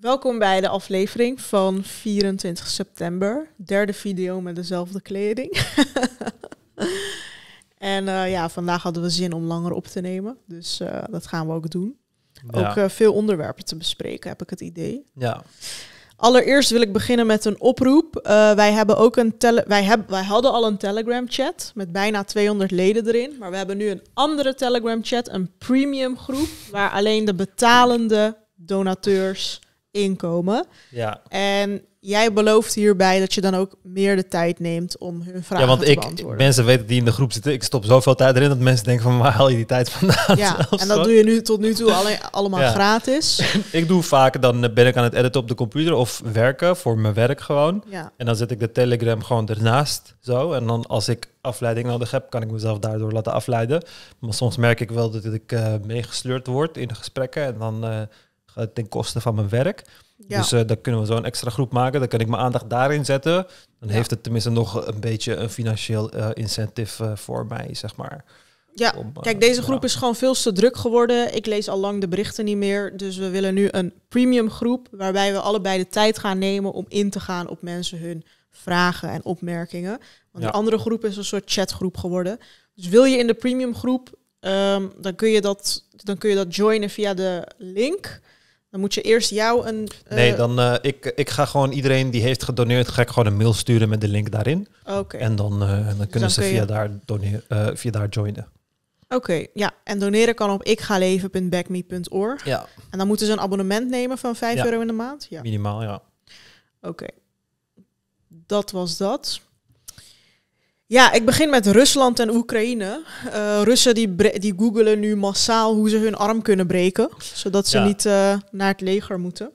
Welkom bij de aflevering van 24 september. Derde video met dezelfde kleding. en eh, ja, vandaag hadden we zin om langer op te nemen. Dus eh, dat gaan we ook doen. Ook eh, veel onderwerpen te bespreken, heb ik het idee. Ja. Allereerst wil ik beginnen met een oproep. wij, hebben ook een wij, hebben wij hadden al een Telegram-chat met bijna 200 leden erin. Maar we hebben nu een andere Telegram-chat, een premium groep, waar alleen de betalende donateurs inkomen. Ja. En jij belooft hierbij dat je dan ook meer de tijd neemt om hun vragen ja, want ik, beantwoorden. Mensen weten die in de groep zitten, ik stop zoveel tijd erin dat mensen denken van waar haal je die tijd vandaan? Ja, en dat doe je nu tot nu toe alleen, allemaal gratis. ik doe vaak, dan eh, ben ik aan het editen op de computer of werken voor mijn werk gewoon. Ja. En dan zet ik de Telegram gewoon ernaast zo. En dan als ik afleiding nodig heb, kan ik mezelf daardoor laten afleiden. Maar soms merk ik wel dat ik uh, meegesleurd word in gesprekken en dan... Eh, eh, ten koste van mijn werk. Dus uh, dan kunnen we zo'n extra groep maken. Dan kan ik mijn aandacht daarin zetten. Dan heeft het tenminste nog een beetje een financieel eh, incentive voor mij, zeg maar. Ja, kijk, deze groep is gewoon veel te druk geworden. Ik lees al lang de berichten niet meer. Dus we willen nu een premium groep waarbij we allebei de tijd gaan nemen om in te gaan op mensen hun vragen en opmerkingen. Want de andere groep is een soort chatgroep geworden. Dus wil je in de premium groep, ehm, dan, kun je dat, dan kun je dat joinen via de link. Dan moet je eerst jou een. Nee, eh, dan eh, ik, ik ga gewoon iedereen die heeft gedoneerd, ga ik gewoon een mail sturen met de link daarin. Oké. En dan, eh, dan dus kunnen ze via, daar doneren, via daar joinen. Oké, ja. En doneren kan op ikgaleven.backme.org. Ja. En dan moeten ze een abonnement nemen van 5 euro in de maand. Ja. Minimaal, ja. Oké. Dat was dat. Ja, ik begin met Rusland en Oekraïne. Eh, Russen die, die googelen nu massaal hoe ze hun arm kunnen breken, zodat ze niet eh, naar het leger moeten.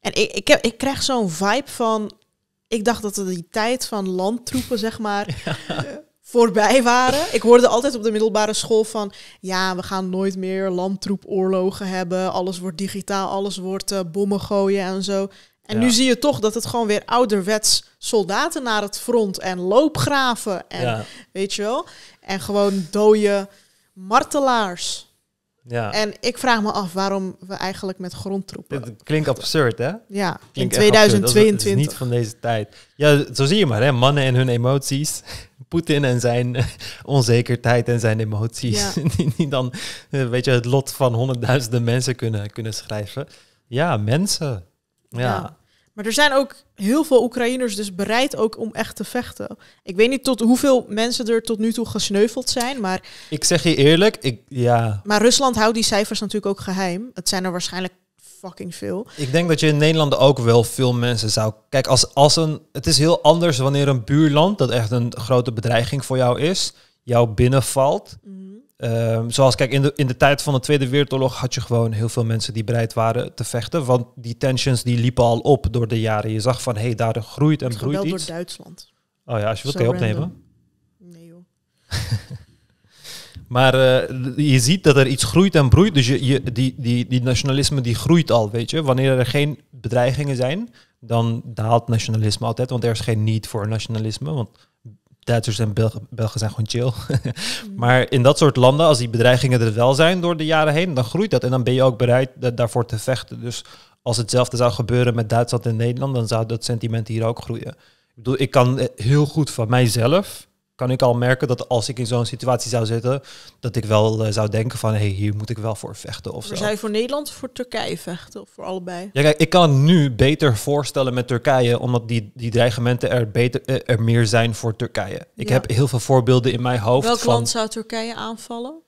En ik, ik, heb, ik krijg zo'n vibe van, ik dacht dat die tijd van landtroepen, zeg maar, eh, voorbij waren. Ik hoorde altijd op de middelbare school van, ja, we gaan nooit meer landtroepoorlogen hebben, alles wordt digitaal, alles wordt bommen gooien en zo. En nu zie je toch dat het gewoon weer ouderwets soldaten naar het front en loopgraven en weet je wel. En gewoon dode martelaars. Ja. En ik vraag me af waarom we eigenlijk met grondtroepen. Het klinkt absurd, hè? Ja, in 2022. Is niet van deze tijd. Ja, zo zie je maar, hè? Mannen en hun emoties. Poetin en zijn onzekerheid en zijn emoties. die, dan, eh, weet je, het lot van honderdduizenden mensen kunnen, kunnen schrijven. Ja, mensen ja. Maar er zijn ook heel veel Oekraïners dus bereid ook om echt te vechten. Ik weet niet tot hoeveel mensen er tot nu toe gesneuveld zijn, maar... Ik zeg je eerlijk, ik, ja... Maar Rusland houdt die cijfers natuurlijk ook geheim. Het zijn er waarschijnlijk fucking veel. Ik denk dat je in Nederland ook wel veel mensen zou... Kijk, als, als een, het is heel anders wanneer een buurland, dat echt een grote bedreiging voor jou is, jou binnenvalt. Mhm. Ehm, zoals kijk, in de, in de tijd van de Tweede Wereldoorlog had je gewoon heel veel mensen die bereid waren te vechten. Want die tensions die liepen al op door de jaren. Je zag van hé, hey, daar groeit en het groeit iets. door Duitsland. Oh ja, als je wilt kan je opnemen. Nee joh. maar eh, je ziet dat er iets groeit en broeit. Dus je, je, die, die, die nationalisme die groeit al, weet je. Wanneer er geen bedreigingen zijn, dan daalt nationalisme altijd. Want er is geen need voor nationalisme. Want Duitsers en Belgen, Belgen zijn gewoon chill. Mm. maar in dat soort landen, als die bedreigingen er wel zijn door de jaren heen, dan groeit dat. En dan ben je ook bereid daarvoor te vechten. Dus als hetzelfde zou gebeuren met Duitsland en Nederland, dan zou dat sentiment hier ook groeien. Ik bedoel, ik kan heel goed van mijzelf kan ik al merken dat als ik in zo'n situatie zou zitten, dat ik wel eh, zou denken van hé, hey, hier moet ik wel voor vechten. Of zou je voor Nederland of voor Turkije vechten? Of voor allebei? Ja, kijk, ik kan het nu beter voorstellen met Turkije, omdat die, die dreigementen er, beter, eh, er meer zijn voor Turkije. Ik heb heel veel voorbeelden in mijn hoofd. Welk land zou Turkije aanvallen?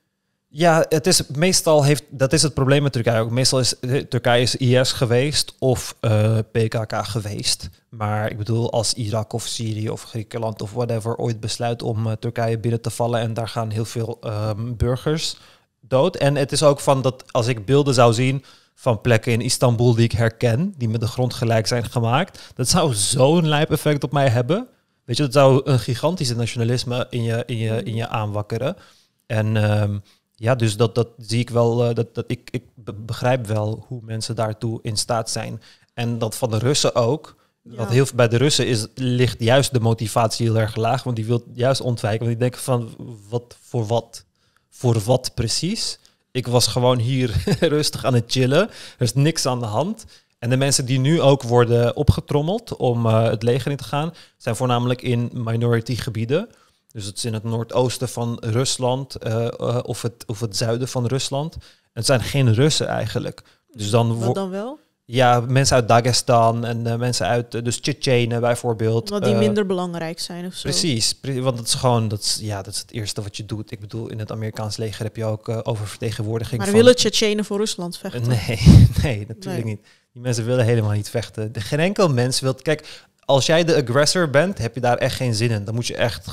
Ja, het is meestal heeft dat is het probleem met Turkije ook. Meestal is eh, Turkije is IS geweest of eh, PKK geweest. Maar ik bedoel, als Irak of Syrië of Griekenland of whatever ooit besluit om eh, Turkije binnen te vallen en daar gaan heel veel ehm, burgers dood. En het is ook van dat als ik beelden zou zien van plekken in Istanbul die ik herken, die met de grond gelijk zijn gemaakt, dat zou zo'n lijpeffect op mij hebben. Weet je, dat zou een gigantische nationalisme in je, in je, in je aanwakkeren. En ehm, ja, dus dat, dat zie ik wel. Eh, dat, dat, ik, ik begrijp wel hoe mensen daartoe in staat zijn. En dat van de Russen ook. Ja. Wat heel bij de Russen is, ligt juist de motivatie heel erg laag. Want die wil juist ontwijken. Want die denken van wat voor wat? Voor wat precies? Ik was gewoon hier rustig aan het chillen. Er is niks aan de hand. En de mensen die nu ook worden opgetrommeld om eh, het leger in te gaan, zijn voornamelijk in minority gebieden. Dus het is in het noordoosten van Rusland eh, eh, of, het, of het zuiden van Rusland. Het zijn geen Russen eigenlijk. Dus dan Wat dan wel? Ja, mensen uit Dagestan en eh, mensen uit, dus Tsjetsjenen bijvoorbeeld. Want die minder belangrijk zijn of zo. Precies, want dat is gewoon, dat ja, dat is het eerste wat je doet. Ik bedoel, in het Amerikaans leger heb je ook oververtegenwoordiging Maar van... willen Tsjetsjenen voor Rusland vechten? Nee, nee, natuurlijk niet. Die mensen willen helemaal niet vechten. Geen enkel mens wil. Kijk, als jij de aggressor bent, heb je daar echt geen zin in. Dan moet je echt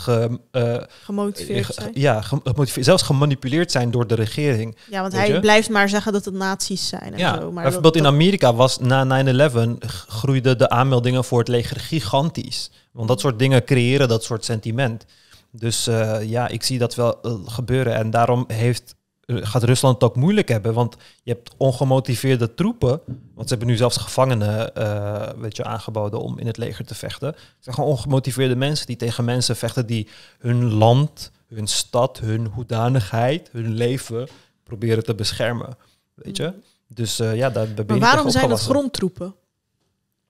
eh, gemotiveerd eh, zijn. Ja, gemotiveerd, zelfs gemanipuleerd zijn door de regering. Ja, want hij blijft maar zeggen dat het nazi's zijn. En ja, zo, maar bijvoorbeeld in Amerika was na 9-11 groeiden de aanmeldingen voor het leger gigantisch. Want dat soort dingen creëren dat soort sentiment. Dus eh, ja, ik zie dat wel gebeuren. En daarom heeft gaat Rusland het ook moeilijk hebben. Want je hebt ongemotiveerde troepen. Want ze hebben nu zelfs gevangenen eh, weet je, aangeboden om in het leger te vechten. Het zijn gewoon ongemotiveerde mensen die tegen mensen vechten die hun land, hun stad, hun hoedanigheid, hun leven proberen te beschermen. Weet je? Mm. Dus eh, ja, daar ben maar waarom zijn dat grondtroepen?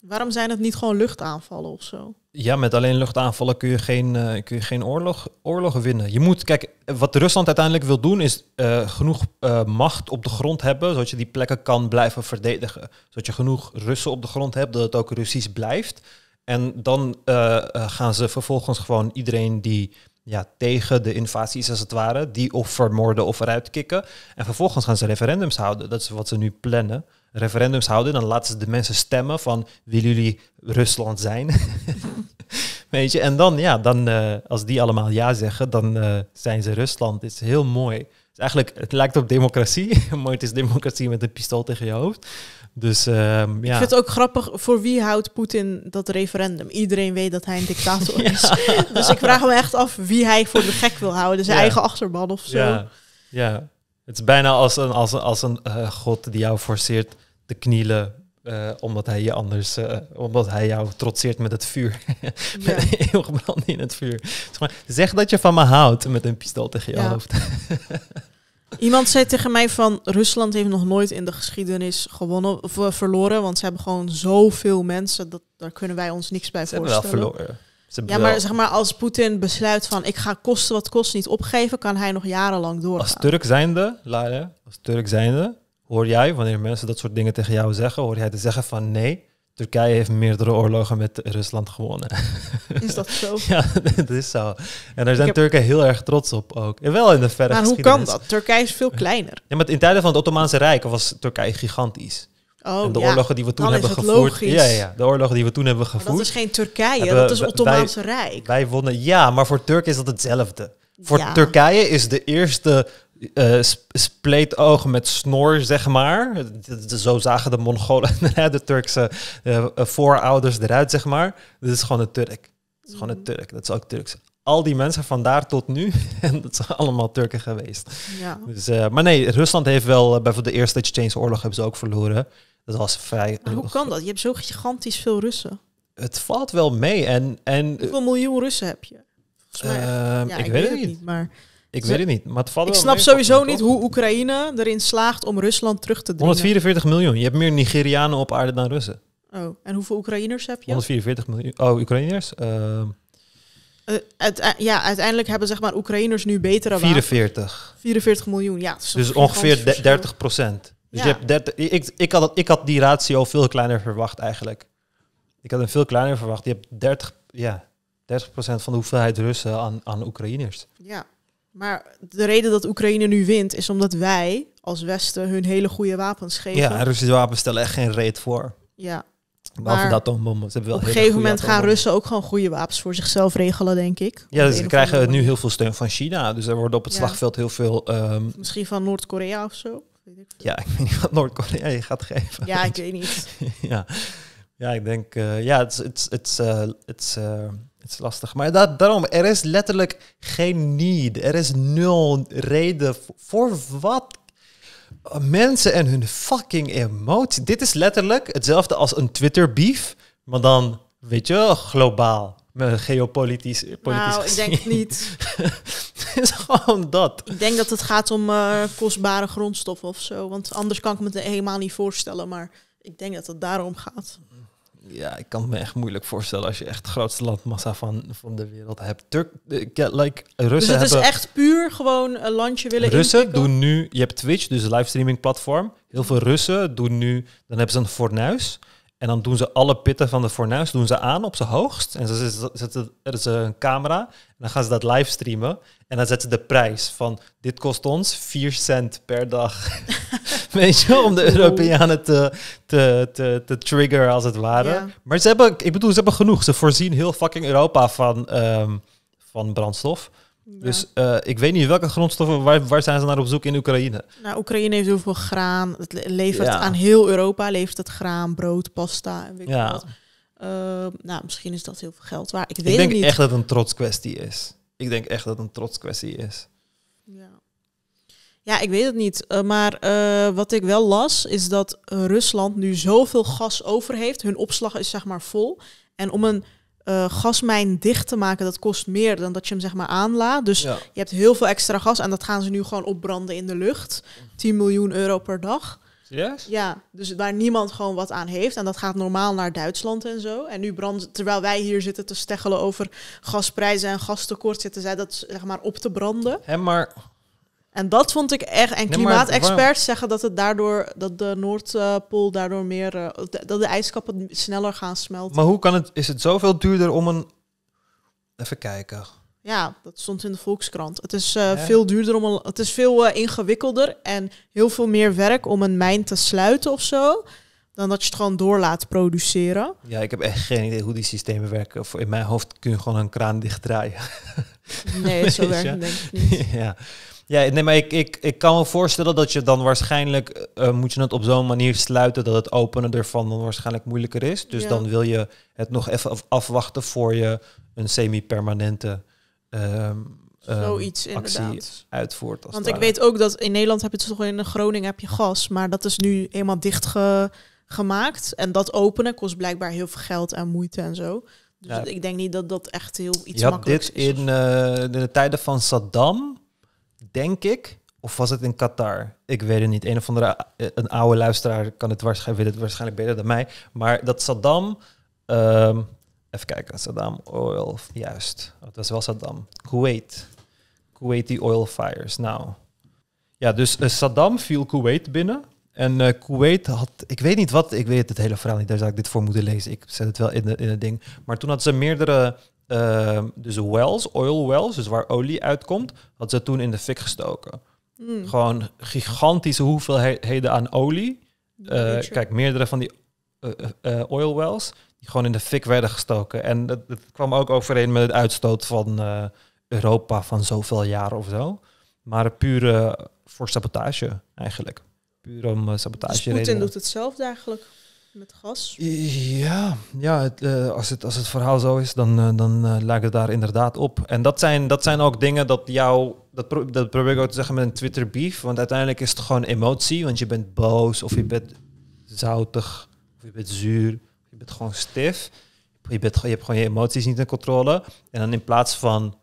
Waarom zijn het niet gewoon luchtaanvallen of zo? Ja, met alleen luchtaanvallen kun je geen, eh, kun je geen oorlog, oorlogen winnen. Je moet, kijk, wat Rusland uiteindelijk wil doen is eh, genoeg eh, macht op de grond hebben, zodat je die plekken kan blijven verdedigen. Zodat je genoeg Russen op de grond hebt, dat het ook Russisch blijft. En dan gaan ze vervolgens gewoon iedereen die ja, tegen de invasies als het ware, die of vermoorden of eruit kicken. En vervolgens gaan ze referendums houden. Dat is wat ze nu plannen referendums houden, dan laten ze de mensen stemmen van willen jullie Rusland zijn? Weet je, en dan, ja, dan, eh, als die allemaal ja zeggen, dan eh, zijn ze Rusland. is heel mooi. Dus eigenlijk, het lijkt op democratie, maar het is democratie met een pistool tegen je hoofd. Dus, ehm, ja. Ik vind het ook grappig, voor wie houdt Poetin dat referendum? Iedereen weet dat hij een dictator is. dus ik vraag me echt af wie hij voor de gek wil houden. Zijn eigen achterban of zo. Ja, ja. Het is bijna als een, als een, als een eh, god die jou forceert te knielen. Eh, omdat, hij je anders, eh, omdat hij jou trotseert met het vuur. met ja. eeuwig in het vuur. Zeg, dat je van me houdt met een pistool tegen je ja. hoofd. Iemand zei tegen mij van Rusland heeft nog nooit in de geschiedenis gewonnen of verloren. Want ze hebben gewoon zoveel mensen. Dat, daar kunnen wij ons niks bij voorstellen. hebben wel verloren ja, maar zeg maar als Poetin besluit van ik ga kosten wat kost niet opgeven, kan hij nog jarenlang doorgaan. Als Turk zijnde, als Turk zijnde, hoor jij wanneer mensen dat soort dingen tegen jou zeggen, hoor jij te zeggen van nee, Turkije heeft meerdere oorlogen met Rusland gewonnen. Is dat zo? ja, dat is zo. En daar zijn Turken heel erg trots op ook. En wel in de verre maar hoe kan dat? Turkije is veel kleiner. Ja, maar in tijden van het Ottomaanse Rijk was Turkije gigantisch. Oh, de oorlogen die we toen hebben gevoerd. Ja, ja, de oorlogen die we toen hebben gevoerd. dat is geen Turkije, dat is Ottomaanse Rijk. Wij wonnen, ja, maar voor Turk is dat hetzelfde. Voor Turkije is de eerste uh, eh, oog met snor, zeg maar. zo zagen de Mongolen, de Turkse eh, eh, voorouders eruit, zeg maar. Dit is gewoon een Turk. is gewoon een Turk, dat is ook Turks. Al die mensen van daar tot nu, en dat zijn allemaal Turken geweest. Ja. Dus, maar nee, Rusland heeft wel bijvoorbeeld de Eerste Exchange Oorlog hebben ze ook verloren. Dat was vrij. hoe kan dat? Je hebt zo gigantisch veel Russen. Het valt wel mee. En, en, Hoeveel miljoen Russen heb je? Ehm, ik, weet, het niet. maar ik weet het niet, maar het valt Ik snap sowieso niet hoe Oekraïne erin slaagt om Rusland terug te dringen. 144 miljoen. Je hebt meer Nigerianen op aarde dan Russen. Oh, en hoeveel Oekraïners heb je? 144 miljoen. Oh, Oekraïners? Ehm, eh, eh, ja, uiteindelijk hebben zeg maar Oekraïners nu betere 44. 44 miljoen, ja. Dus ongeveer 30 procent. Dus je hebt 30, ik, ik, had, ik had die ratio veel kleiner verwacht eigenlijk. Ik had hem veel kleiner verwacht. Je hebt 30, ja, 30% van de hoeveelheid Russen aan, aan Oekraïners. Ja, maar de reden dat Oekraïne nu wint is omdat wij als Westen hun hele goede wapens geven. Ja, Russische wapens stellen echt geen reet voor. Ja. Maar dat Ze hebben op een gegeven moment gaan Russen ook gewoon goede wapens voor zichzelf regelen, denk ik. Ja, dus ze krijgen nu heel veel steun van China. Dus er wordt op het slagveld heel veel... Ehm, Misschien van Noord-Korea of zo? Ja, ik weet niet wat Noord-Korea je gaat geven. Ja, ik weet niet. ja. ja, ik denk, eh, ja, het is het eh, eh, het is lastig. Maar dat, daarom, er is letterlijk geen need. Er is nul reden voor wat mensen en hun fucking emotie. Dit is letterlijk hetzelfde als een Twitter-beef, maar dan, weet je, globaal geopolitisch. Nou, ik denk niet. het is gewoon dat. Ik denk dat het gaat om eh, kostbare grondstoffen of zo. Want anders kan ik me het helemaal niet voorstellen. Maar ik denk dat het daarom gaat. Ja, ik kan me echt moeilijk voorstellen als je echt de grootste landmassa van, van de wereld hebt. Turk, like, Russen dus het is echt puur gewoon een landje willen Russen inpikken? doen nu, je hebt Twitch, dus een livestreaming platform. Heel veel Russen doen nu, dan hebben ze een fornuis. En dan doen ze alle pitten van de fornuis doen ze aan op zijn hoogst. En ze zetten er is een camera. En dan gaan ze dat livestreamen. En dan zetten ze de prijs van dit kost ons 4 cent per dag. Weet je, om de Europeanen te, te, te, te triggeren als het ware. Maar ze hebben, ik bedoel, ze hebben genoeg. Ze voorzien heel fucking Europa van, um, van brandstof. Dus eh, ik weet niet welke grondstoffen, waar, waar, zijn ze naar op zoek in Oekraïne? Nou, Oekraïne heeft heel veel graan. Het levert aan heel Europa, levert het graan, brood, pasta en weet ik eh, nou, misschien is dat heel veel geld waar. Ik, weet ik denk niet. echt dat het een trots kwestie is. Ik denk echt dat een trots kwestie is. Ja, ja ik weet het niet. Eh, maar wat ik wel las, is dat Rusland nu zoveel gas over heeft. Hun opslag is zeg maar vol. En om een eh, gasmijn dicht te maken, dat kost meer dan dat je hem zeg maar aanlaat. Dus je hebt heel veel extra gas en dat gaan ze nu gewoon opbranden in de lucht. 10 miljoen euro per dag. Yes? Ja, dus waar niemand gewoon wat aan heeft. En dat gaat normaal naar Duitsland en zo. En nu branden, terwijl wij hier zitten te steggelen over gasprijzen en gastekort, zitten zij dat zeg maar op te branden. En maar en dat vond ik echt. En klimaatexperts zeggen dat het daardoor dat de Noordpool daardoor meer eh, dat de ijskappen sneller gaan smelten. Maar hoe kan het? Is het zoveel duurder om een even kijken? Ja, dat stond in de Volkskrant. Het is eh, veel duurder om een, het is veel eh, ingewikkelder en heel veel meer werk om een mijn te sluiten of zo. Dan dat je het gewoon door laat produceren. Ja, ik heb echt geen idee hoe die systemen werken. in mijn hoofd kun je gewoon een kraan dichtdraaien. Nee, zo werkt het denk ik niet. ja. Ja, nee, maar ik, ik, ik kan me voorstellen dat je dan waarschijnlijk eh, eh, moet je het op zo'n manier sluiten dat het openen ervan dan waarschijnlijk moeilijker is. Dus dan wil je het nog even afwachten voor je een semi-permanente ehm, ehm, Zoiets actie inderdaad. uitvoert. Als Want ik weet ook dat in Nederland heb je toch in Groningen heb je gas, maar dat is nu helemaal dicht gemaakt. En dat openen kost blijkbaar heel veel geld en moeite en zo. Dus ik denk niet dat dat echt heel iets je is. dit is. Dit eh, in de tijden van Saddam denk ik. Of was het in Qatar? Ik weet het niet. Een of andere eh, een oude luisteraar kan het waarschijnlijk, weet het waarschijnlijk beter dan mij. Maar dat Saddam. Ehm, even kijken, Saddam Oil. Juist. Dat was wel Saddam. Kuwait. Kuwaiti oil fires. Nou. Ja, dus eh, Saddam viel Kuwait binnen. En eh, Kuwait had, ik weet niet wat, ik weet het hele verhaal niet, daar zou ik dit voor moeten lezen. Ik zet het wel in, de, in het ding. Maar toen had ze meerdere Ehm, dus wells, oil wells, dus waar olie uitkomt, had ze toen in de fik gestoken. Hmm. Gewoon gigantische hoeveelheden aan olie. Eh, kijk, meerdere van die uh, oil wells, die gewoon in de fik werden gestoken. En dat, dat kwam ook overeen met het uitstoot van Europa van zoveel jaar of zo. Maar pure voor sabotage eigenlijk. Puur om sabotage. Dus Poetin doet het zelf eigenlijk met gas. Ja, ja eh, als, het, als het verhaal zo is, dan, eh, dan uh, eh, lijkt het daar inderdaad op. En dat zijn, dat zijn ook dingen dat jou, dat, dat probeer ik ook te zeggen met een Twitter beef, want uiteindelijk is het gewoon emotie, want je bent boos of je bent zoutig of je bent zuur, of je bent gewoon stif. Je, bent, je hebt gewoon je emoties niet in controle. En dan in plaats van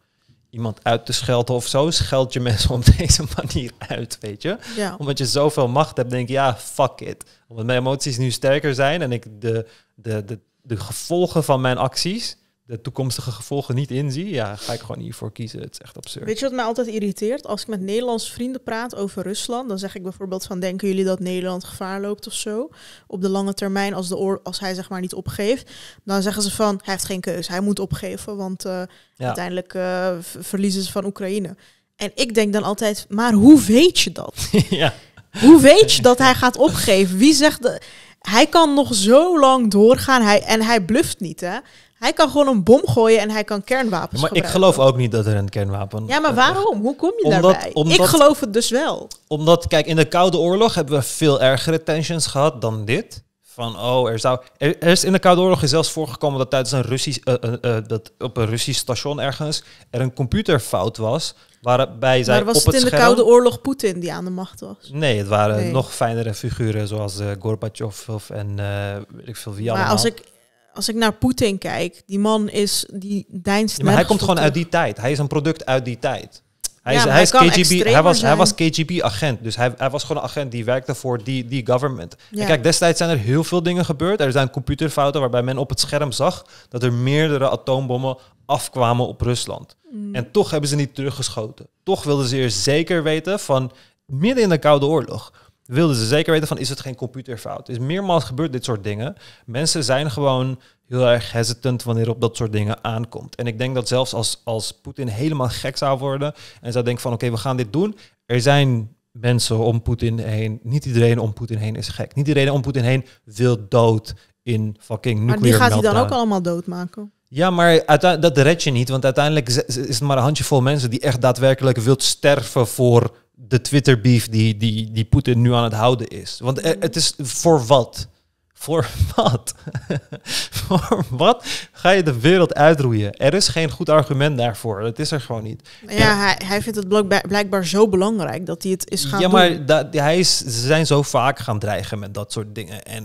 iemand uit te schelden of zo, scheld je mensen op deze manier uit, weet je? Omdat je zoveel macht hebt, denk je, ja, fuck it. Omdat mijn emoties nu sterker zijn en ik de, de, de, de gevolgen van mijn acties de toekomstige gevolgen niet inzien, ja, ga ik gewoon hiervoor kiezen. Het is echt absurd. Weet je wat mij altijd irriteert? Als ik met Nederlandse vrienden praat over Rusland, dan zeg ik bijvoorbeeld van denken jullie dat Nederland gevaar loopt of zo? Op de lange termijn, als, de oor als hij zeg maar niet opgeeft, dan zeggen ze van hij heeft geen keus, hij moet opgeven, want eh, uiteindelijk uh, verliezen ze van Oekraïne. En ik denk dan altijd, maar hoe weet je dat? ja. Hoe weet je dat hij gaat opgeven? Wie zegt dat? hij kan nog zo lang doorgaan hij, en hij bluft niet. Hè? Hij kan gewoon een bom gooien en hij kan kernwapens maar gebruiken. Maar ik geloof ook niet dat er een kernwapen... Ja, maar waarom? Hoe kom je daarbij? Omdat, ik geloof het dus wel. Omdat, kijk, in de Koude Oorlog hebben we veel ergere tensions gehad dan dit. Van, oh, er zou... Er, is in de Koude Oorlog is zelfs voorgekomen dat tijdens een Russisch... Eh, eh, eh, dat op een Russisch station ergens er een computerfout was... Waarbij zij maar was het, in de Koude Oorlog Poetin die aan de macht was? Nee, het waren nog fijnere figuren zoals Gorbachev of en ik veel wie maar allemaal. Maar als ik als ik naar Poetin kijk, die man is die deinst. Ja, maar hij komt gewoon uit die tijd. Hij is een product uit die tijd. Hij, is, hij, is KGB, hij was, hij was KGB-agent. Dus hij, hij was gewoon een agent die werkte voor die, die government. En kijk, destijds zijn er heel veel dingen gebeurd. Er zijn computerfouten waarbij men op het scherm zag dat er meerdere atoombommen afkwamen op Rusland. Mm. En toch hebben ze niet teruggeschoten. Toch wilden ze er zeker weten van midden in de Koude Oorlog wilden ze zeker weten van is het geen computerfout. is meermaals gebeurd dit soort dingen. Mensen zijn gewoon heel erg hesitant wanneer op dat soort dingen aankomt. En ik denk dat zelfs als, als Poetin helemaal gek zou worden en zou denken van oké, we gaan dit doen. Er zijn mensen om Poetin heen, niet iedereen om Poetin heen is gek. Niet iedereen om Poetin heen wil dood in fucking nuclear Maar die gaat hij dan ook allemaal doodmaken? Ja, maar dat red je niet, want uiteindelijk is het maar een handjevol mensen die echt daadwerkelijk wilt sterven voor de Twitter-beef die, die, die Poetin nu aan het houden is. Want eh, het is voor wat? Voor wat? voor wat ga je de wereld uitroeien? Er is geen goed argument daarvoor. Dat is er gewoon niet. Ja, Hij, hij, vindt het blijkbaar zo belangrijk dat hij het is gaan ja, doen. Ja, maar hij is, ze zijn zo vaak gaan dreigen met dat soort dingen. En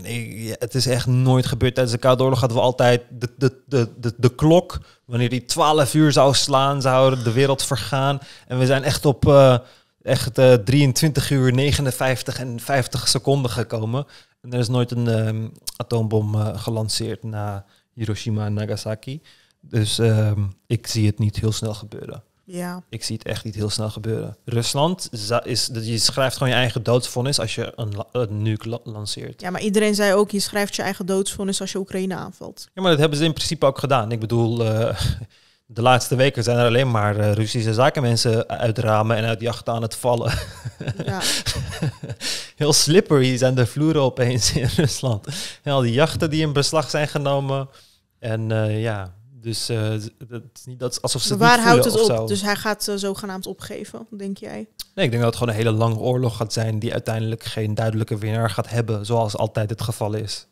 het is echt nooit gebeurd. Tijdens de Koude Oorlog hadden we altijd de, de, de, de, de klok. Wanneer die 12 uur zou slaan, zou de wereld vergaan. En we zijn echt op... Eh, echt 23 eh, uur 59 en 50 seconden gekomen. En er is nooit een ehm, atoombom eh, gelanceerd na Hiroshima en Nagasaki. Dus ehm, ik zie het niet heel snel gebeuren. Ja. Ik zie het echt niet heel snel gebeuren. Rusland is, je schrijft gewoon je eigen doodsvonnis als je een, een lanceert. Ja, maar iedereen zei ook, je schrijft je eigen doodsvonnis als je Oekraïne aanvalt. Ja, maar dat hebben ze in principe ook gedaan. Ik bedoel, eh, de laatste weken zijn er alleen maar eh, Russische zakenmensen uit ramen en uit jachten aan het vallen. Ja. Heel slippery zijn de vloeren opeens in Rusland. En al die jachten die in beslag zijn genomen. En eh, ja, dus uh, dat is niet dat, alsof ze. waar houdt het op? Dus hij gaat ze zogenaamd opgeven, denk jij? Nee, ik denk dat het gewoon een hele lange oorlog gaat zijn die uiteindelijk geen duidelijke winnaar gaat hebben, zoals altijd het geval is.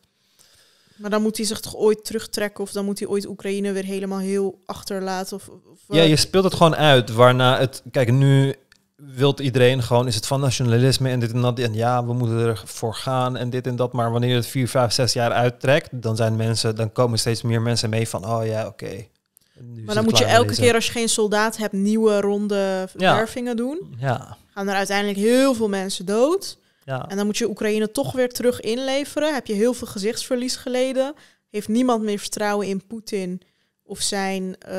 Maar dan moet hij zich toch ooit terugtrekken of dan moet hij ooit Oekraïne weer helemaal heel achterlaten? Of, ja, je speelt het gewoon uit. Waarna het, kijk, nu wilt iedereen gewoon, is het van nationalisme en dit en dat. En ja, we moeten ervoor gaan en dit en dat. Maar wanneer het vier, vijf, zes jaar uittrekt, dan zijn mensen, dan komen steeds meer mensen mee van, oh ja, oké. Maar dan moet je elke keer als je geen soldaat hebt, nieuwe ronde wervingen doen. Ja. Gaan er uiteindelijk heel veel mensen dood. Ja. En dan moet je Oekraïne toch weer terug inleveren. Heb je heel veel gezichtsverlies geleden. Heeft niemand meer vertrouwen in Poetin of zijn, eh,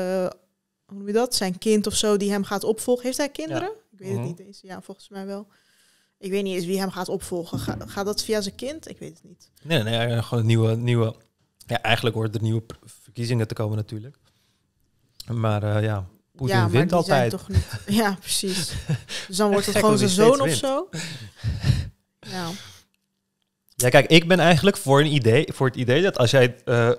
hoe noem je dat, zijn kind of zo die hem gaat opvolgen. Heeft hij kinderen? Ik weet het mhm. niet eens. Ja, volgens mij wel. Ik weet niet eens wie hem gaat opvolgen. Ga, gaat dat via zijn kind? Ik weet het niet. Nee, nee, gewoon nieuwe, nieuwe. Ja, eigenlijk hoort er nieuwe verkiezingen te komen natuurlijk. Maar uh, ja, Poetin ja, wint altijd. Toch niet, ja, precies. Dus dan wordt het gewoon zijn zoon of zo. Nou. Ja, kijk, ik ben eigenlijk voor, een idee, voor het idee dat als jij eh,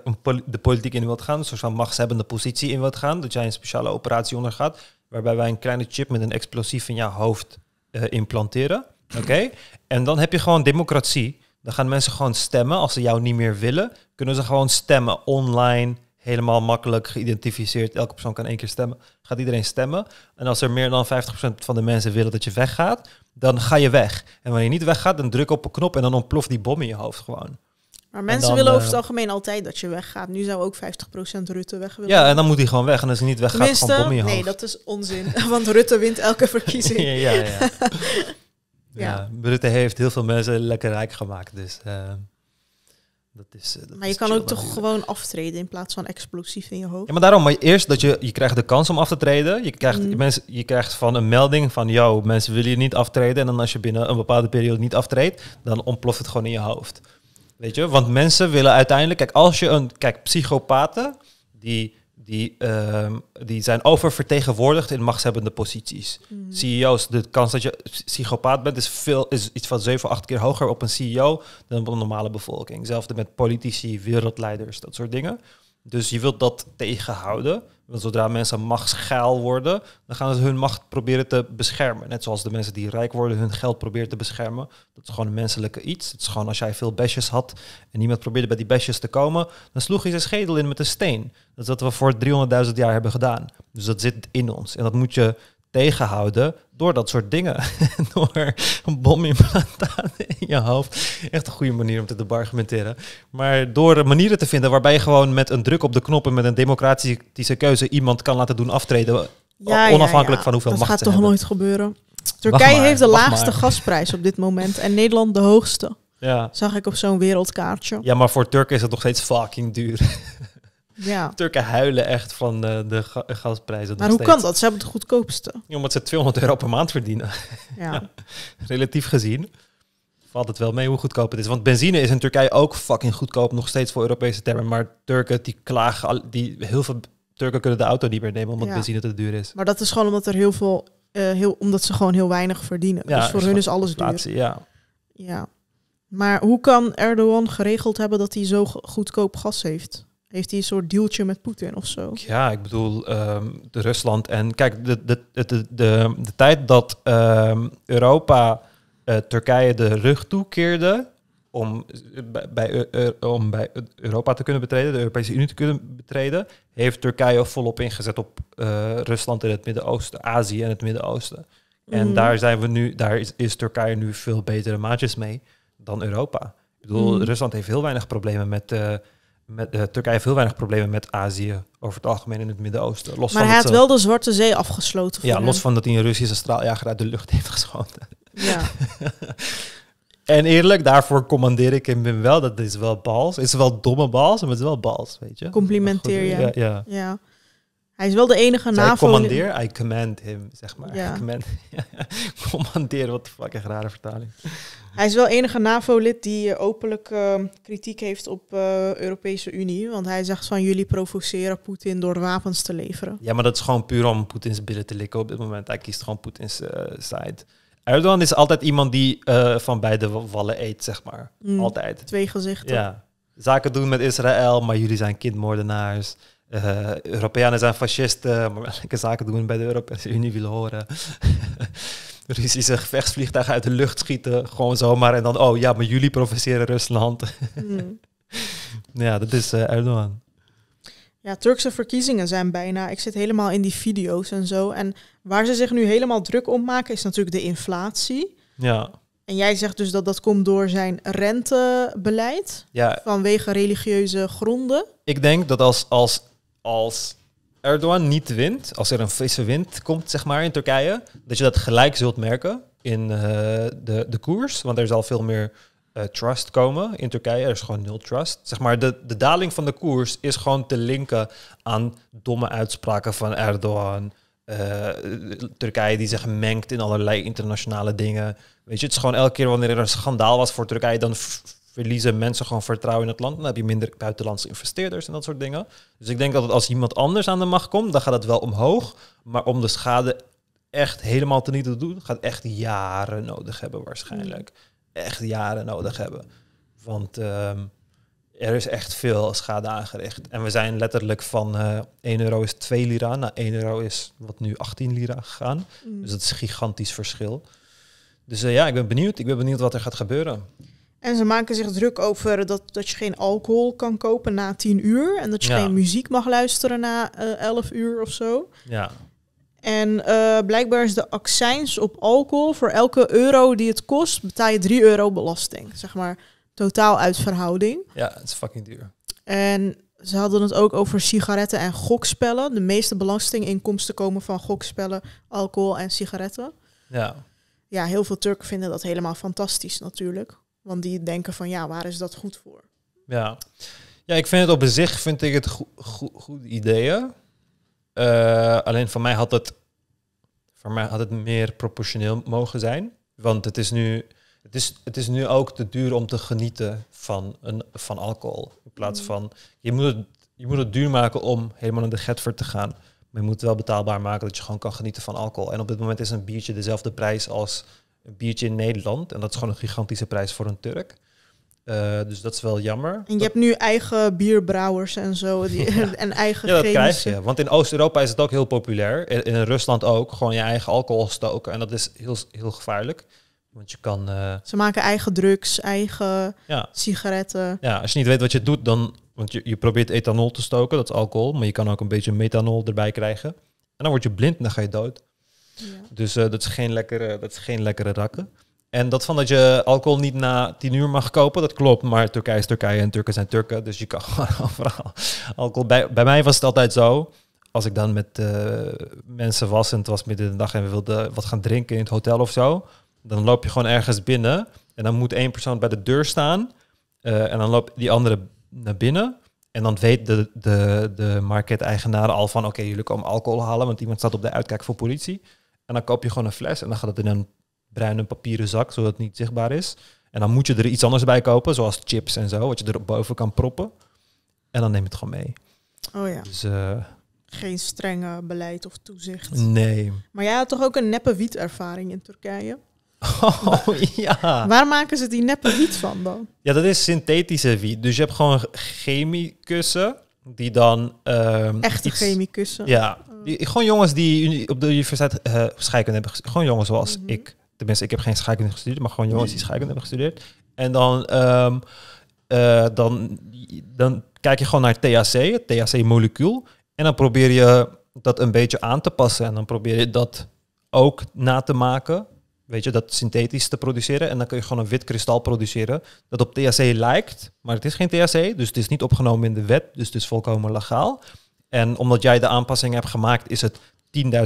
de politiek in wilt gaan, een soort van machtshebbende positie in wilt gaan, dat jij een speciale operatie ondergaat, waarbij wij een kleine chip met een explosief in jouw hoofd eh, implanteren. Oké? En dan heb je gewoon democratie. Dan gaan mensen gewoon stemmen. Als ze jou niet meer willen, kunnen ze gewoon stemmen online helemaal makkelijk geïdentificeerd. Elke persoon kan één keer stemmen. Gaat iedereen stemmen. En als er meer dan 50% van de mensen willen dat je weggaat, dan ga je weg. En wanneer je niet weggaat, dan druk op een knop en dan ontploft die bom in je hoofd gewoon. Maar mensen willen over eh, het algemeen altijd dat je weggaat. Nu zou ook 50% Rutte weg willen. Ja, en dan moet hij gewoon weg. En als hij niet weggaat, gaat, gewoon bom in je hoofd. Nee, dat is onzin. Want Rutte wint elke verkiezing. ja, ja, ja. ja. Rutte heeft heel veel mensen lekker rijk gemaakt. Dus... Eh, dat is, eh, maar je kan ook toch gewoon aftreden in plaats van explosief in je hoofd. Ja, maar daarom, maar eerst dat je, je krijgt de kans om af te treden. Je krijgt, mm. mensen, je krijgt van een melding van, jou, mensen willen je niet aftreden. En dan als je binnen een bepaalde periode niet aftreedt, dan ontploft het gewoon in je hoofd. Weet je, want mensen willen uiteindelijk, kijk, als je een, kijk, psychopaten die die, ehm, die zijn oververtegenwoordigd in machtshebbende posities. Mhm. CEO's, de kans dat je psychopaat bent is, veel, is iets van 7, 8 keer hoger op een CEO dan op een normale bevolking. Zelfde met politici, wereldleiders, dat soort dingen. Dus je wilt dat tegenhouden. Want zodra mensen machtsgeil worden, dan gaan ze hun macht proberen te beschermen. Net zoals de mensen die rijk worden hun geld proberen te beschermen. Dat is gewoon een menselijke iets. Het is gewoon als jij veel besjes had en iemand probeerde bij die besjes te komen, dan sloeg je zijn schedel in met een steen. Dat is wat we voor 300.000 jaar hebben gedaan. Dus dat zit in ons. En dat moet je tegenhouden door dat soort dingen. door een bom in je hoofd. Echt een goede manier om te argumenteren. Maar door manieren te vinden waarbij je gewoon met een druk op de knop en met een democratische keuze iemand kan laten doen aftreden. Ja, onafhankelijk ja, ja. van hoeveel dat macht Dat gaat toch nooit gebeuren. Turkije heeft de laagste gasprijs op dit moment en Nederland de hoogste. Ja. Zag ik op zo'n wereldkaartje. Ja, maar voor Turken is het nog steeds fucking duur. Ja. Turken huilen echt van de, gasprijzen. Maar hoe kan dat? Ze hebben het goedkoopste. Ja, omdat ze 200 euro per maand verdienen. Ja. Relatief gezien valt het wel mee hoe goedkoop het is. Want benzine is in Turkije ook fucking goedkoop, nog steeds voor Europese termen. Maar Turken die klagen, die, heel veel Turken kunnen de auto niet meer nemen omdat benzine te duur is. Maar dat is gewoon omdat er heel veel, eh, heel, omdat ze gewoon heel weinig verdienen. dus voor hun is alles duur. Ja. ja. Maar hoe kan Erdogan geregeld hebben dat hij zo goedkoop gas heeft? heeft hij een soort dealtje met Poetin of zo. Ja, ik bedoel, ehm, de Rusland en kijk, de, de, de, de, de tijd dat ehm, Europa eh, Turkije de rug toekeerde om bij, eh, eh, om bij Europa te kunnen betreden, de Europese Unie te kunnen betreden, heeft Turkije volop ingezet op Rusland in het Midden-Oosten, Azië en het Midden-Oosten. En mhm. daar zijn we nu, daar is, is Turkije nu veel betere maatjes mee dan Europa. Ik bedoel, mhm. Rusland heeft heel weinig problemen met met, eh, Turkije heeft heel weinig problemen met Azië over het algemeen in het Midden-Oosten. Maar van hij had eh, wel de Zwarte Zee afgesloten. Ja, los van dat hij een Russische straaljager uit de lucht heeft geschoten. Ja. en eerlijk, daarvoor commandeer ik hem wel. Dat is wel bals. Het is wel domme bals, maar het is wel bals, weet je. Complimenteer je. ja. ja. Hij is wel de enige NAVO-lid. NAVO... commandeer? I command him, zeg maar. Ja. Command, commandeer, wat fuck, een rare vertaling. Hij is wel enige NAVO-lid die eh, openlijk ehm, kritiek heeft op uh, Europese Unie. Want hij zegt van jullie provoceren Poetin door wapens te leveren. Ja, maar dat is gewoon puur om Poetins billen te likken op dit moment. Hij kiest gewoon Poetins eh, side. Erdogan is altijd iemand die van beide wallen eet, zeg maar. Mm. altijd. Twee gezichten. Ja. Zaken doen met Israël, maar jullie zijn kindmoordenaars. Uh, Europeanen zijn fascisten, eh, maar welke zaken doen bij de Europese Unie willen horen. Russische gevechtsvliegtuigen uit de lucht schieten, gewoon zomaar. En dan, oh ja, maar jullie provoceren Rusland. Hmm. Ja, dat is uh, Erdogan. Ja, Turkse verkiezingen zijn bijna. Ik zit helemaal in die video's en zo. En waar ze zich nu helemaal druk om maken is natuurlijk de inflatie. Ja. En jij zegt dus dat dat komt door zijn rentebeleid ja. vanwege religieuze gronden. Ik denk dat als, als als Erdogan niet wint, als er een frisse wind komt, zeg maar, in Turkije, dat je dat gelijk zult merken in eh, de, de koers. Want er zal veel meer eh, trust komen in Turkije. Er is gewoon nul trust. Zeg maar, de, de daling van de koers is gewoon te linken aan domme uitspraken van Erdogan. Eh, Turkije die zich mengt in allerlei internationale dingen. Weet je, het is gewoon elke keer wanneer er een schandaal was voor Turkije, dan verliezen mensen gewoon vertrouwen in het land. Dan heb je minder buitenlandse investeerders en dat soort dingen. Dus ik denk dat als iemand anders aan de macht komt, dan gaat het wel omhoog. Maar om de schade echt helemaal te niet te doen, gaat echt jaren nodig hebben waarschijnlijk. Mm. Echt jaren nodig hebben. Want ehm, er is echt veel schade aangericht. En we zijn letterlijk van uh, eh, 1 euro is 2 lira naar 1 euro is wat nu 18 lira gegaan. Mm. Dus dat is een gigantisch verschil. Dus eh, ja, ik ben benieuwd. Ik ben benieuwd wat er gaat gebeuren. En ze maken zich druk over dat, dat je geen alcohol kan kopen na tien uur. En dat je geen muziek mag luisteren na uh, elf uur of zo. Ja. En eh, blijkbaar is de accijns op alcohol voor elke euro die het kost, betaal je 3 euro belasting. Zeg maar totaal uit verhouding. Ja, het is fucking duur. En ze hadden het ook over sigaretten en gokspellen. De meeste belastinginkomsten komen van gokspellen, alcohol en sigaretten. Ja. Ja, heel veel Turken vinden dat helemaal fantastisch natuurlijk. Want die denken van ja, waar is dat goed voor? Ja, ja ik vind het op zich vind ik het goed ideeën. Eh, alleen voor mij had het voor mij had het meer proportioneel mogen zijn. Want het is nu, het is, het is nu ook te duur om te genieten van, een, van alcohol. In plaats mm. van, je moet, het, je moet het duur maken om helemaal naar de getver te gaan. Maar je moet het wel betaalbaar maken dat je gewoon kan genieten van alcohol. En op dit moment is een biertje dezelfde prijs als een biertje in Nederland. En dat is gewoon een gigantische prijs voor een Turk. Eh, dus dat is wel jammer. En je hebt nu eigen bierbrouwers en zo. Die, En eigen Ja, dat krijg je. Want in Oost-Europa is het ook heel populair. In, in, Rusland ook. Gewoon je eigen alcohol stoken. En dat is heel, heel gevaarlijk. Want je kan... Eh, Ze maken eigen drugs, eigen sigaretten. Ja, als je niet weet wat je doet, dan... Want je, je probeert ethanol te stoken, dat is alcohol. Maar je kan ook een beetje methanol erbij krijgen. En dan word je blind en dan ga je dood. Dus eh, dat, is geen lekkere, dat is geen lekkere rakken. En dat van dat je alcohol niet na tien uur mag kopen, dat klopt. Maar Turkije is Turkije en Turken zijn Turken. Dus je kan gewoon alcohol. Bij, bij mij was het altijd zo. Als ik dan met eh, mensen was en het was midden in de dag en we wilden wat gaan drinken in het hotel of zo. Dan loop je gewoon ergens binnen. En dan moet één persoon bij de deur staan. Eh, en dan loopt die andere naar binnen. En dan weet de, de, de market-eigenaar al van... oké, jullie komen alcohol halen... want iemand staat op de uitkijk voor politie. En dan koop je gewoon een fles en dan gaat het in een bruine papieren zak, zodat het niet zichtbaar is. En dan moet je er iets anders bij kopen, zoals chips en zo, wat je er boven kan proppen. En dan neem je het gewoon mee. Oh ja. Dus, eh, Geen strenge beleid of toezicht. Nee. Maar jij had toch ook een neppe wietervaring in Turkije? Oh ja. Waar maken ze die neppe wiet van dan? Ja, dat is synthetische wiet. Dus je hebt gewoon chemicussen die dan. Ehm, Echte iets... Ja, gewoon jongens die op de universiteit uh, scheikunde hebben Gewoon jongens zoals mhm. ik. Tenminste, ik heb geen scheikunde gestudeerd, maar gewoon jongens die mhm. scheikunde hebben gestudeerd. En dan, ehm, eh, dan, dan kijk je gewoon naar THC, het THC-molecuul. En dan probeer je dat een beetje aan te passen. En dan probeer je dat ook na te maken. Weet je, dat synthetisch te produceren. En dan kun je gewoon een wit kristal produceren. Dat op THC lijkt, maar het is geen THC. Dus het is niet opgenomen in de wet. Dus het is volkomen legaal. En omdat jij de aanpassing hebt gemaakt, is het